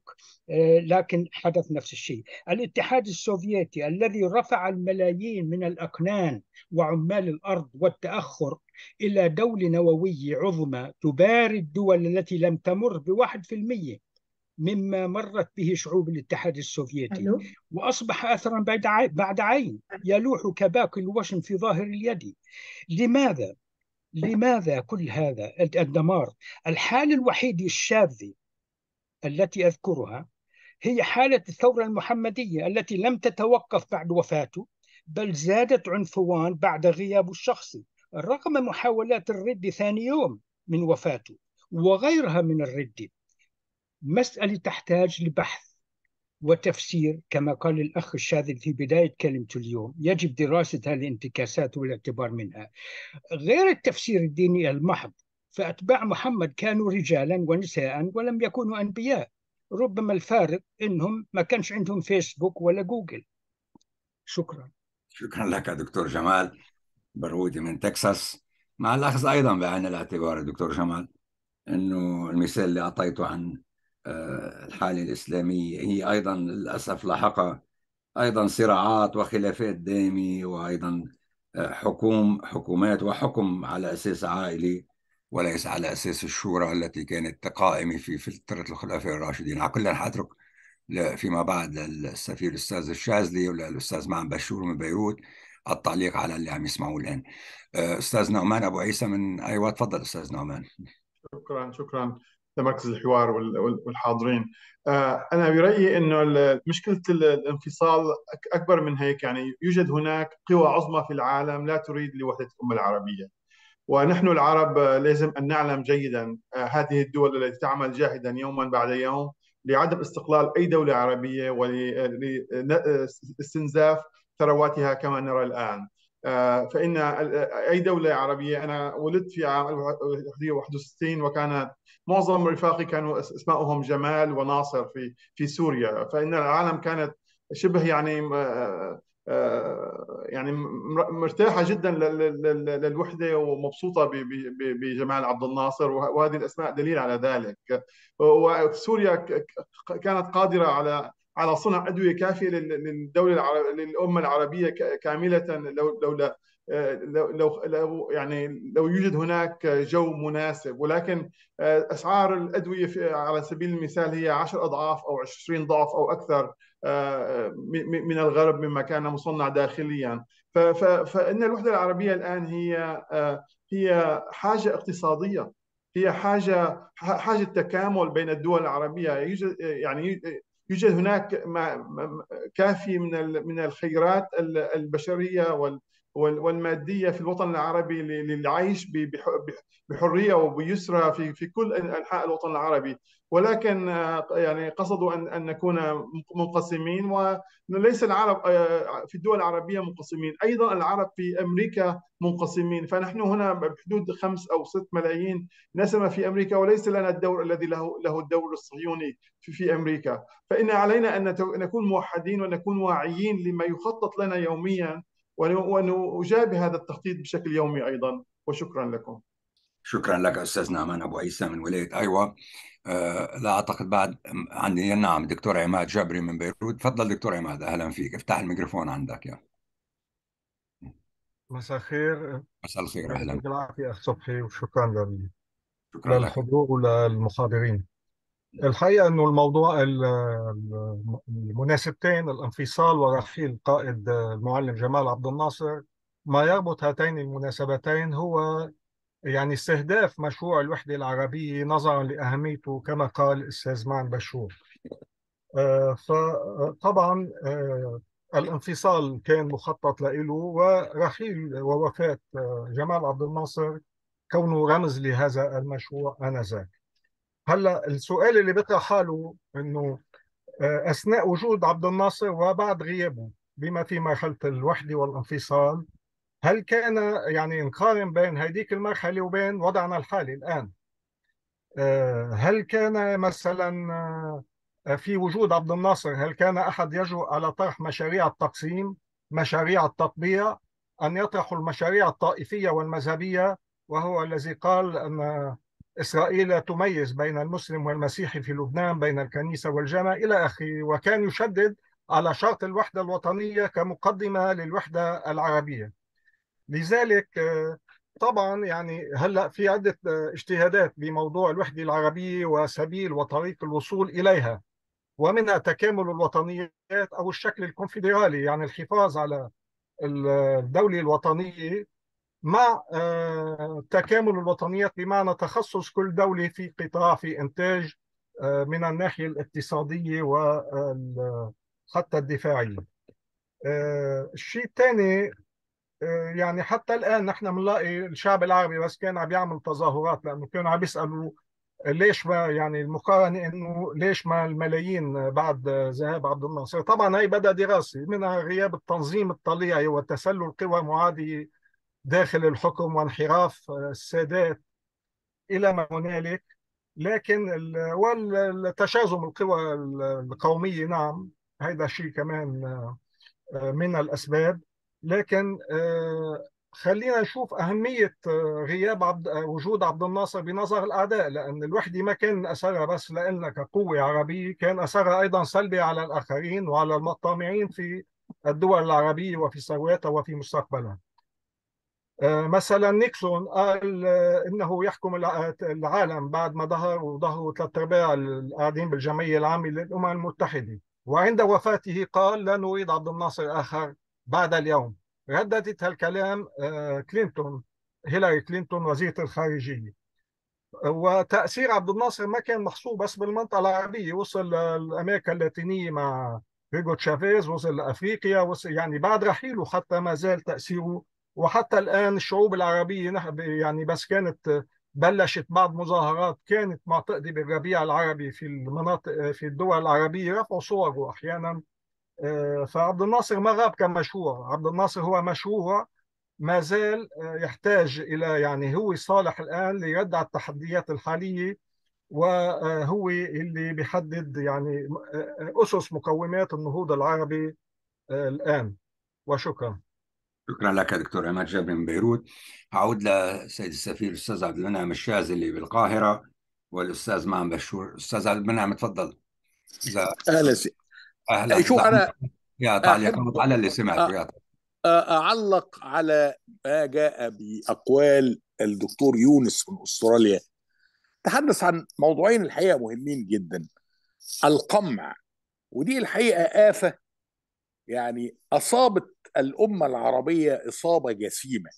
آه، لكن حدث نفس الشيء الاتحاد السوفيتي الذي رفع الملايين من الاقنان وعمال الارض والتاخر الى دوله نوويه عظمى تباري الدول التي لم تمر بواحد في المية مما مرت به شعوب الاتحاد السوفيتي وأصبح أثرا بعد عين يلوح كباقي الوشم في ظاهر اليد لماذا؟ لماذا كل هذا الدمار؟ الحال الوحيد الشاذ التي أذكرها هي حالة الثورة المحمدية التي لم تتوقف بعد وفاته بل زادت عنفوان بعد غيابه الشخصي رغم محاولات الرد ثاني يوم من وفاته وغيرها من الرد مسألة تحتاج لبحث وتفسير كما قال الأخ الشاذل في بداية كلمة اليوم يجب دراسة هذه الانتكاسات والاعتبار منها غير التفسير الديني المحض فأتباع محمد كانوا رجالا ونساء ولم يكونوا أنبياء ربما الفارق إنهم ما كانش عندهم فيسبوك ولا جوجل شكرا شكرا لك دكتور جمال برودي من تكساس مع الأخذ أيضا بعين الاعتبار دكتور جمال أنه المثال اللي أعطيته عن آه، الحالة الإسلامية هي أيضا للأسف لاحقة أيضا صراعات وخلافات دامية وأيضا آه، حكوم حكومات وحكم على أساس عائلي وليس على أساس الشورى التي كانت قائمة في فترة الخلفاء الراشدين على كل حترك فيما بعد للسفير الأستاذ الشاذلي وللأستاذ معن بشور من بيروت التعليق على اللي عم يسمعوه الآن آه، أستاذ نعمان أبو عيسى من أيوة تفضل أستاذ نعمان شكرا شكرا لمركز الحوار والحاضرين آه، انا برايي انه مشكله الانفصال اكبر من هيك يعني يوجد هناك قوى عظمى في العالم لا تريد لوحده الامه العربيه ونحن العرب لازم ان نعلم جيدا آه، هذه الدول التي تعمل جاهدا يوما بعد يوم لعدم استقلال اي دوله عربيه ولاستنزاف ثرواتها كما نرى الان آه، فان اي دوله عربيه انا ولدت في عام 1961 وكانت معظم رفاقي كانوا اسمائهم جمال وناصر في في سوريا فان العالم كانت شبه يعني آه، آه، يعني مرتاحه جدا للوحده ومبسوطه بجمال عبد الناصر وهذه الاسماء دليل على ذلك وسوريا كانت قادره على على صنع ادويه كافيه للدوله للامه العربيه كامله لولا لو لو يعني لو يوجد هناك جو مناسب ولكن آه، اسعار الادويه على سبيل المثال هي 10 اضعاف او 20 ضعف او اكثر آه، من الغرب مما كان مصنع داخليا فان الوحده العربيه الان هي آه، هي حاجه اقتصاديه هي حاجه حاجه تكامل بين الدول العربيه يوجد يعني يوجد هناك ما كافي من من الخيرات البشريه وال والماديه في الوطن العربي للعيش بحريه وبيسرى في في كل انحاء الوطن العربي ولكن آه، يعني قصدوا ان ان نكون منقسمين وليس العرب آه، في الدول العربيه منقسمين ايضا العرب في امريكا منقسمين فنحن هنا بحدود خمس او ست ملايين نسمه في امريكا وليس لنا الدور الذي له له الدور الصهيوني في في امريكا فان علينا ان نكون موحدين ونكون واعيين لما يخطط لنا يوميا ونجابه هذا التخطيط بشكل يومي ايضا وشكرا لكم. شكرا لك استاذ نعمان ابو عيسى من ولايه ايوا آه، لا اعتقد بعد عندي نعم دكتور عماد جبري من بيروت تفضل دكتور عماد اهلا فيك افتح الميكروفون عندك يا مساء الخير مساء الخير اهلا يعطيك العافيه اخ صبحي وشكرا لل... شكرا للحضور وللمحاضرين الحقيقة أنه الموضوع المناسبتين الانفصال ورحيل قائد المعلم جمال عبد الناصر ما يربط هاتين المناسبتين هو يعني استهداف مشروع الوحدة العربية نظرا لأهميته كما قال الأستاذ معن بشور آه، فطبعا آه، الانفصال كان مخطط له ورحيل ووفاة آه، جمال عبد الناصر كونه رمز لهذا المشروع آنذاك هلا السؤال اللي بيطرح حاله انه آه، اثناء وجود عبد الناصر وبعد غيابه بما في مرحله الوحده والانفصال هل كان يعني نقارن بين هذيك المرحله وبين وضعنا الحالي الان آه، هل كان مثلا آه، في وجود عبد الناصر هل كان احد يجرؤ على طرح مشاريع التقسيم مشاريع التطبيع ان يطرحوا المشاريع الطائفيه والمذهبيه وهو الذي قال ان إسرائيل تميز بين المسلم والمسيحي في لبنان بين الكنيسة والجامع إلى آخره وكان يشدد على شرط الوحدة الوطنية كمقدمة للوحدة العربية لذلك طبعا يعني هلا في عدة اجتهادات بموضوع الوحدة العربية وسبيل وطريق الوصول إليها ومنها تكامل الوطنيات أو الشكل الكونفدرالي يعني الحفاظ على الدولة الوطنية مع آه، تكامل الوطنيات بمعنى تخصص كل دولة في قطاع في إنتاج آه، من الناحية الاقتصادية وحتى آه، الدفاعية الشيء الثاني يعني حتى الآن نحن بنلاقي الشعب العربي بس كان عم يعمل تظاهرات لأنه كانوا عم يسألوا ليش ما يعني المقارنة إنه ليش ما الملايين بعد ذهاب عبد الناصر طبعا هي بدأ دراسة منها غياب التنظيم الطليعي وتسلل قوى معادية داخل الحكم وانحراف السادات الى ما هنالك لكن والتشازم القوى القوميه نعم هذا شيء كمان آه، من الاسباب لكن آه، خلينا نشوف أهمية آه، غياب عبد وجود عبد الناصر بنظر الأعداء لأن الوحدة ما كان أثرها بس لنا كقوة عربية كان أثرها أيضا سلبي على الآخرين وعلى المطامعين في الدول العربية وفي ثرواتها وفي مستقبلها آه، مثلا نيكسون قال آه، انه يحكم العالم بعد ما ظهر وظهروا ثلاث ارباع القاعدين بالجمعيه العامه للامم المتحده وعند وفاته قال لا نريد عبد الناصر اخر بعد اليوم رددت هالكلام آه، كلينتون هيلاري كلينتون وزيره الخارجيه وتاثير عبد الناصر ما كان محصور بس بالمنطقه العربيه وصل لامريكا اللاتينيه مع ريغو تشافيز وصل لافريقيا وصل يعني بعد رحيله حتى ما زال تاثيره وحتى الآن الشعوب العربية يعني بس كانت آه، بلشت بعض مظاهرات كانت معتقده بالربيع العربي في المناطق آه، في الدول العربية رفعوا صوره أحيانا آه، فعبد الناصر ما غاب كمشروع عبد الناصر هو مشروع ما زال يحتاج إلى يعني هو صالح الآن ليرد على التحديات الحالية وهو اللي بيحدد يعني أسس مقومات النهوض العربي الآن وشكرا شكرا لك دكتور عماد جابر من بيروت أعود للسيد السفير الاستاذ عبد المنعم الشاذلي اللي بالقاهره والاستاذ معن بشور استاذ عبد المنعم تفضل اهلا اهلا شو انا يا تعليق على اللي سمعته يا اعلق على ما جاء باقوال الدكتور يونس من استراليا تحدث عن موضوعين الحقيقه مهمين جدا القمع ودي الحقيقه آفة يعني اصابت الامه العربيه اصابه جسيمه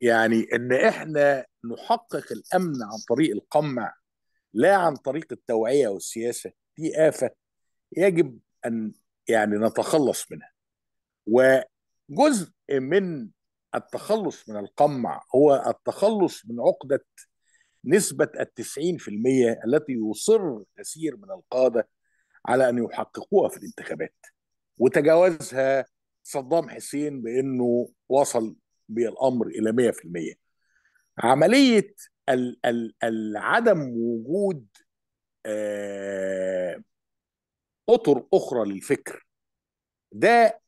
يعني ان احنا نحقق الامن عن طريق القمع لا عن طريق التوعيه والسياسه دي افه يجب ان يعني نتخلص منها وجزء من التخلص من القمع هو التخلص من عقده نسبة التسعين في المية التي يصر كثير من القادة على أن يحققوها في الانتخابات وتجاوزها صدام حسين بانه وصل بالامر الى 100% عمليه ال ال عدم وجود آه، اطر اخرى للفكر ده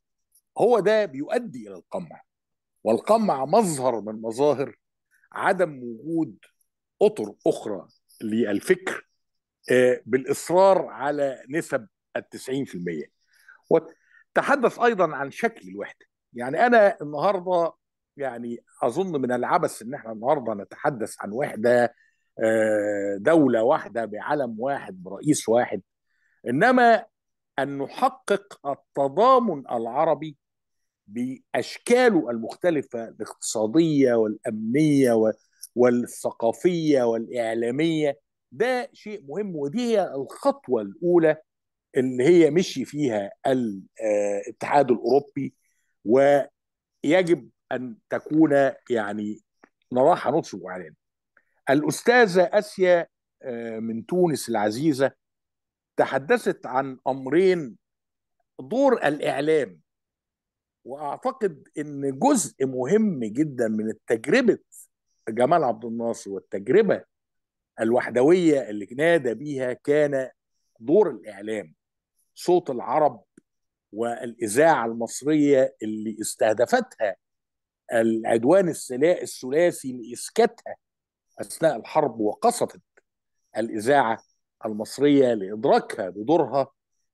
هو ده بيؤدي الى القمع والقمع مظهر من مظاهر عدم وجود اطر اخرى للفكر آه، بالاصرار على نسب التسعين في المية تحدث ايضا عن شكل الوحده يعني انا النهارده يعني اظن من العبث ان احنا النهارده نتحدث عن وحده آه، دوله واحده بعلم واحد برئيس واحد انما ان نحقق التضامن العربي باشكاله المختلفه الاقتصاديه والامنيه والثقافيه والاعلاميه ده شيء مهم ودي هي الخطوه الاولى اللي هي مشي فيها آه، الاتحاد الاوروبي ويجب ان تكون يعني نراها نصب علينا الاستاذه اسيا آه، من تونس العزيزه تحدثت عن امرين دور الاعلام واعتقد ان جزء مهم جدا من تجربه جمال عبد الناصر والتجربه الوحدويه اللي نادى بيها كان دور الاعلام صوت العرب والاذاعه المصريه اللي استهدفتها العدوان الثلاثي لاسكاتها اثناء الحرب وقصفت الاذاعه المصريه لادراكها بدورها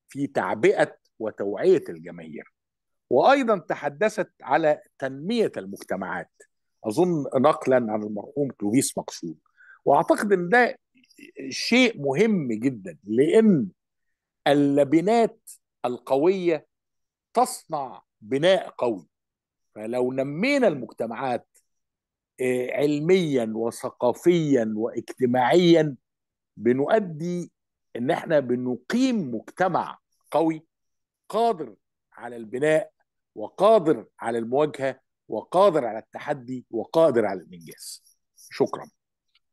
في تعبئه وتوعيه الجماهير. وايضا تحدثت على تنميه المجتمعات اظن نقلا عن المرحوم كلوفيس مقصود واعتقد ان ده شيء مهم جدا لان اللبنات القويه تصنع بناء قوي فلو نمينا المجتمعات آه، علميا وثقافيا واجتماعيا بنؤدي ان احنا بنقيم مجتمع قوي قادر على البناء وقادر على المواجهه وقادر على التحدي وقادر على الانجاز شكرا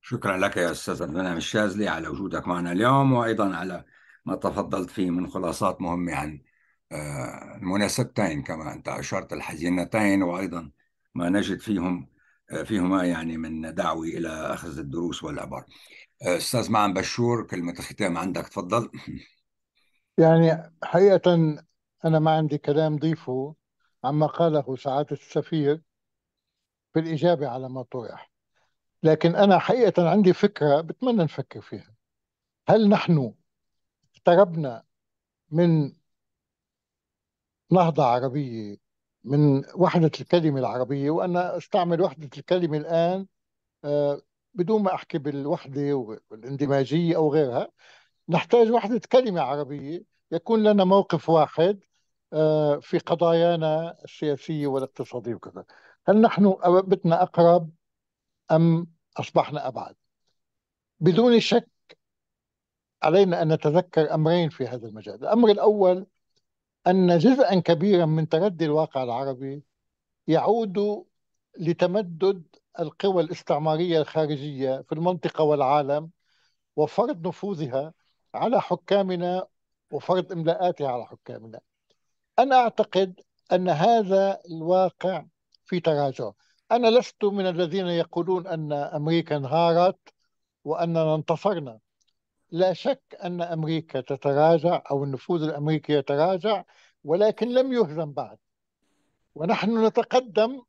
شكرا لك يا استاذ عبد الشاذلي على وجودك معنا اليوم وايضا على ما تفضلت فيه من خلاصات مهمة يعني. آه، عن المناسبتين كما أنت أشرت الحزينتين وأيضا ما نجد فيهم آه، فيهما يعني من دعوة إلى أخذ الدروس والعبر آه، أستاذ معن بشور كلمة الختام عندك تفضل يعني حقيقة أنا ما عندي كلام ضيفه عما قاله سعادة السفير في الإجابة على ما طرح لكن أنا حقيقة عندي فكرة بتمنى نفكر فيها هل نحن اقتربنا من نهضة عربية من وحدة الكلمة العربية وأنا أستعمل وحدة الكلمة الآن آه، بدون ما أحكي بالوحدة والاندماجية أو غيرها نحتاج وحدة كلمة عربية يكون لنا موقف واحد آه، في قضايانا السياسية والاقتصادية وكذا هل نحن بتنا أقرب أم أصبحنا أبعد بدون شك علينا أن نتذكر أمرين في هذا المجال الأمر الأول أن جزءا كبيرا من تردي الواقع العربي يعود لتمدد القوى الاستعمارية الخارجية في المنطقة والعالم وفرض نفوذها على حكامنا وفرض إملاءاتها على حكامنا أنا أعتقد أن هذا الواقع في تراجع أنا لست من الذين يقولون أن أمريكا انهارت وأننا انتصرنا لا شك أن أمريكا تتراجع أو النفوذ الأمريكي يتراجع ولكن لم يهزم بعد ونحن نتقدم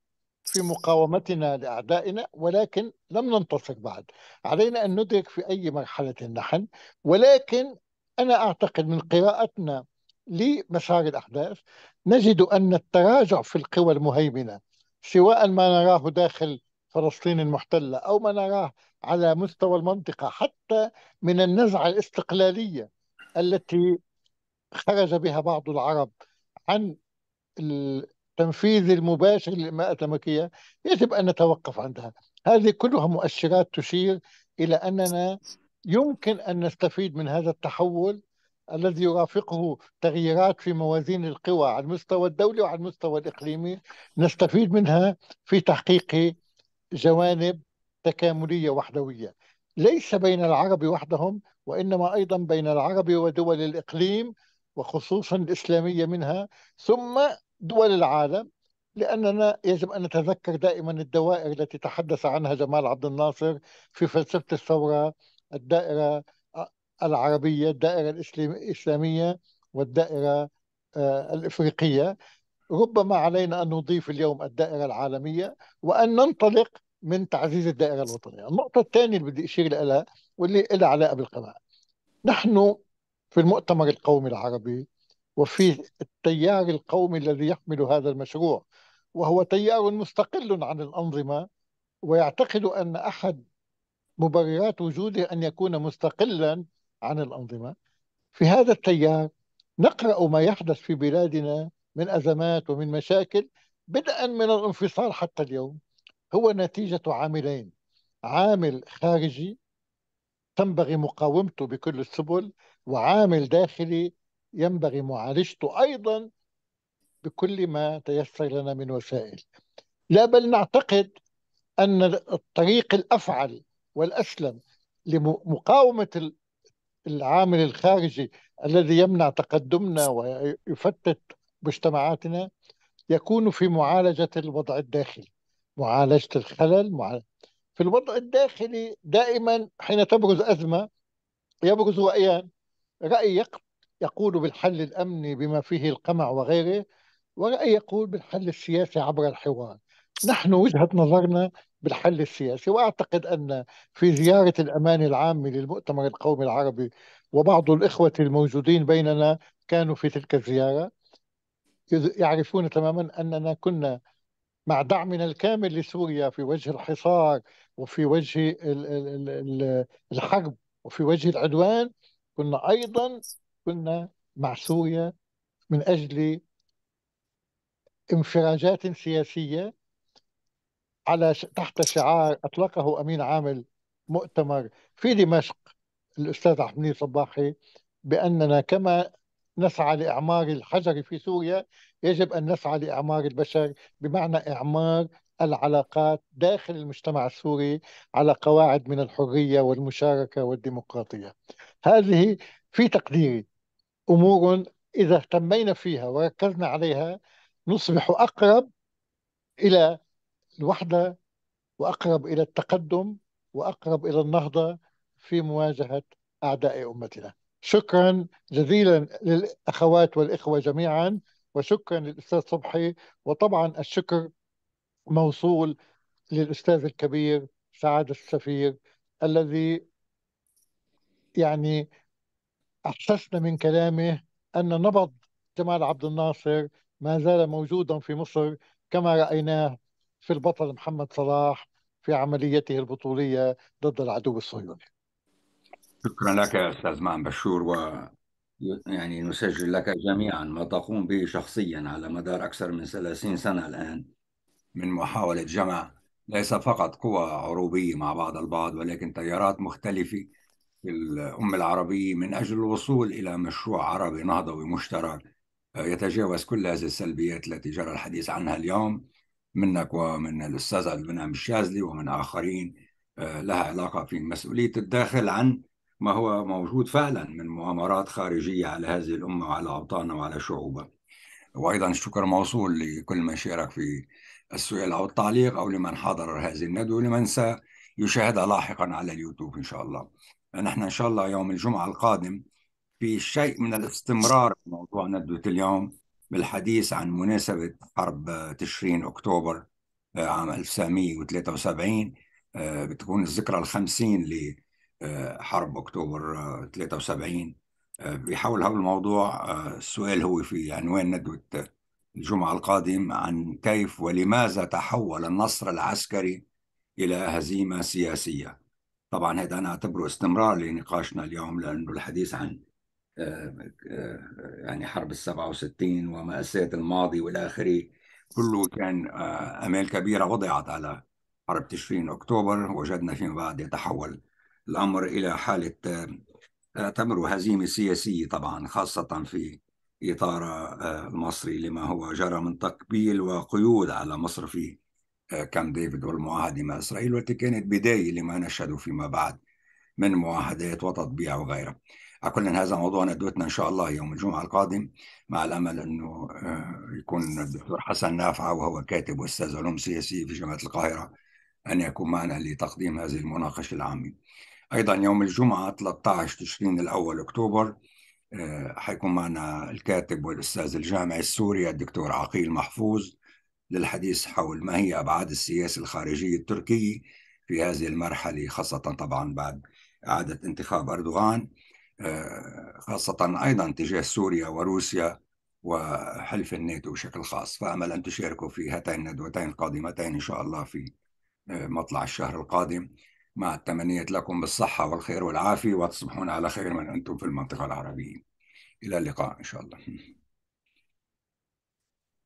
في مقاومتنا لأعدائنا ولكن لم ننتصر بعد علينا أن ندرك في أي مرحلة نحن ولكن أنا أعتقد من قراءتنا لمسار الأحداث نجد أن التراجع في القوى المهيمنة سواء ما نراه داخل فلسطين المحتلة أو ما نراه على مستوى المنطقة حتى من النزعة الاستقلالية التي خرج بها بعض العرب عن التنفيذ المباشر للإماءة الأمريكية يجب أن نتوقف عندها هذه كلها مؤشرات تشير إلى أننا يمكن أن نستفيد من هذا التحول الذي يرافقه تغييرات في موازين القوى على المستوى الدولي وعلى المستوى الإقليمي نستفيد منها في تحقيق جوانب تكاملية وحدوية ليس بين العرب وحدهم وإنما أيضا بين العرب ودول الإقليم وخصوصا الإسلامية منها ثم دول العالم لأننا يجب أن نتذكر دائما الدوائر التي تحدث عنها جمال عبد الناصر في فلسفة الثورة الدائرة آه، العربية الدائرة الإسلامية والدائرة آه، الإفريقية ربما علينا أن نضيف اليوم الدائرة العالمية وأن ننطلق من تعزيز الدائرة الوطنية النقطة الثانية اللي بدي أشير لها واللي لها علاقة بالقمع نحن في المؤتمر القومي العربي وفي التيار القومي الذي يحمل هذا المشروع وهو تيار مستقل عن الأنظمة ويعتقد أن أحد مبررات وجوده أن يكون مستقلا عن الأنظمة في هذا التيار نقرأ ما يحدث في بلادنا من أزمات ومن مشاكل بدءا من الانفصال حتى اليوم هو نتيجة عاملين عامل خارجي تنبغي مقاومته بكل السبل وعامل داخلي ينبغي معالجته أيضا بكل ما تيسر لنا من وسائل لا بل نعتقد أن الطريق الأفعل والأسلم لمقاومة العامل الخارجي الذي يمنع تقدمنا ويفتت مجتمعاتنا يكون في معالجة الوضع الداخلي معالجة الخلل معالجة في الوضع الداخلي دائما حين تبرز أزمة يبرز رأيان رأي يقول بالحل الأمني بما فيه القمع وغيره ورأي يقول بالحل السياسي عبر الحوار نحن وجهة نظرنا بالحل السياسي وأعتقد أن في زيارة الأمان العام للمؤتمر القومي العربي وبعض الإخوة الموجودين بيننا كانوا في تلك الزيارة يعرفون تماما أننا كنا مع دعمنا الكامل لسوريا في وجه الحصار وفي وجه الحرب وفي وجه العدوان كنا أيضا كنا مع سوريا من أجل انفراجات سياسية على تحت شعار أطلقه أمين عامل مؤتمر في دمشق الأستاذ عبد صباحي بأننا كما نسعى لإعمار الحجر في سوريا يجب أن نسعى لإعمار البشر بمعنى إعمار العلاقات داخل المجتمع السوري على قواعد من الحرية والمشاركة والديمقراطية هذه في تقديري أمور إذا اهتمينا فيها وركزنا عليها نصبح أقرب إلى الوحدة وأقرب إلى التقدم وأقرب إلى النهضة في مواجهة أعداء أمتنا شكرا جزيلا للاخوات والاخوه جميعا وشكرا للاستاذ صبحي وطبعا الشكر موصول للاستاذ الكبير سعاده السفير الذي يعني احسسنا من كلامه ان نبض جمال عبد الناصر ما زال موجودا في مصر كما رايناه في البطل محمد صلاح في عمليته البطوليه ضد العدو الصهيوني شكرا لك يا استاذ مام بشور و يعني نسجل لك جميعا ما تقوم به شخصيا على مدار اكثر من 30 سنه الان من محاوله جمع ليس فقط قوى عروبيه مع بعض البعض ولكن تيارات مختلفه في الأمة العربية من أجل الوصول إلى مشروع عربي نهضوي مشترك يتجاوز كل هذه السلبيات التي جرى الحديث عنها اليوم منك ومن الأستاذ عبد المنعم الشاذلي ومن آخرين آه، لها علاقة في مسؤولية الداخل عن ما هو موجود فعلا من مؤامرات خارجية على هذه الأمة وعلى أوطانها وعلى شعوبها وأيضا الشكر موصول لكل من شارك في السؤال أو التعليق أو لمن حضر هذه الندوة ولمن سيشاهدها لاحقا على اليوتيوب إن شاء الله نحن إن شاء الله يوم الجمعة القادم في شيء من الاستمرار في موضوع ندوة اليوم بالحديث عن مناسبة حرب تشرين أكتوبر آه، عام 1973 آه، بتكون الذكرى الخمسين آه، حرب اكتوبر 73 آه، آه، بيحاول هذا الموضوع السؤال هو في عنوان ندوه الجمعه القادم عن كيف ولماذا تحول النصر العسكري الى هزيمه سياسيه طبعا هذا انا اعتبره استمرار لنقاشنا اليوم لانه الحديث عن يعني حرب ال 67 ومأساة الماضي والى اخره كله كان امال كبيره وضعت على حرب تشرين اكتوبر وجدنا فيما بعد يتحول الأمر إلى حالة آه، تمر هزيمة سياسية طبعا خاصة في إطار المصري آه، لما هو جرى من تقبيل وقيود على مصر في آه، كامب ديفيد والمعاهدة مع إسرائيل والتي كانت بداية لما نشهده فيما بعد من معاهدات وتطبيع وغيرها على كل هذا موضوع ندوتنا ان شاء الله يوم الجمعه القادم مع الامل انه يكون الدكتور حسن نافعه وهو كاتب واستاذ علوم سياسيه في جامعه القاهره ان يكون معنا لتقديم هذه المناقشه العامه. أيضا يوم الجمعة 13 تشرين الأول أكتوبر آه، حيكون معنا الكاتب والأستاذ الجامعي السوري الدكتور عقيل محفوظ للحديث حول ما هي أبعاد السياسة الخارجية التركية في هذه المرحلة خاصة طبعا بعد إعادة انتخاب أردوغان آه، خاصة أيضا تجاه سوريا وروسيا وحلف الناتو بشكل خاص فأمل أن تشاركوا في هاتين الندوتين القادمتين إن شاء الله في آه، مطلع الشهر القادم مع التمنيات لكم بالصحة والخير والعافية وتصبحون على خير من أنتم في المنطقة العربية إلى اللقاء إن شاء الله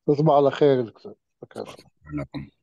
تصبح على خير دكتور شكرا لكم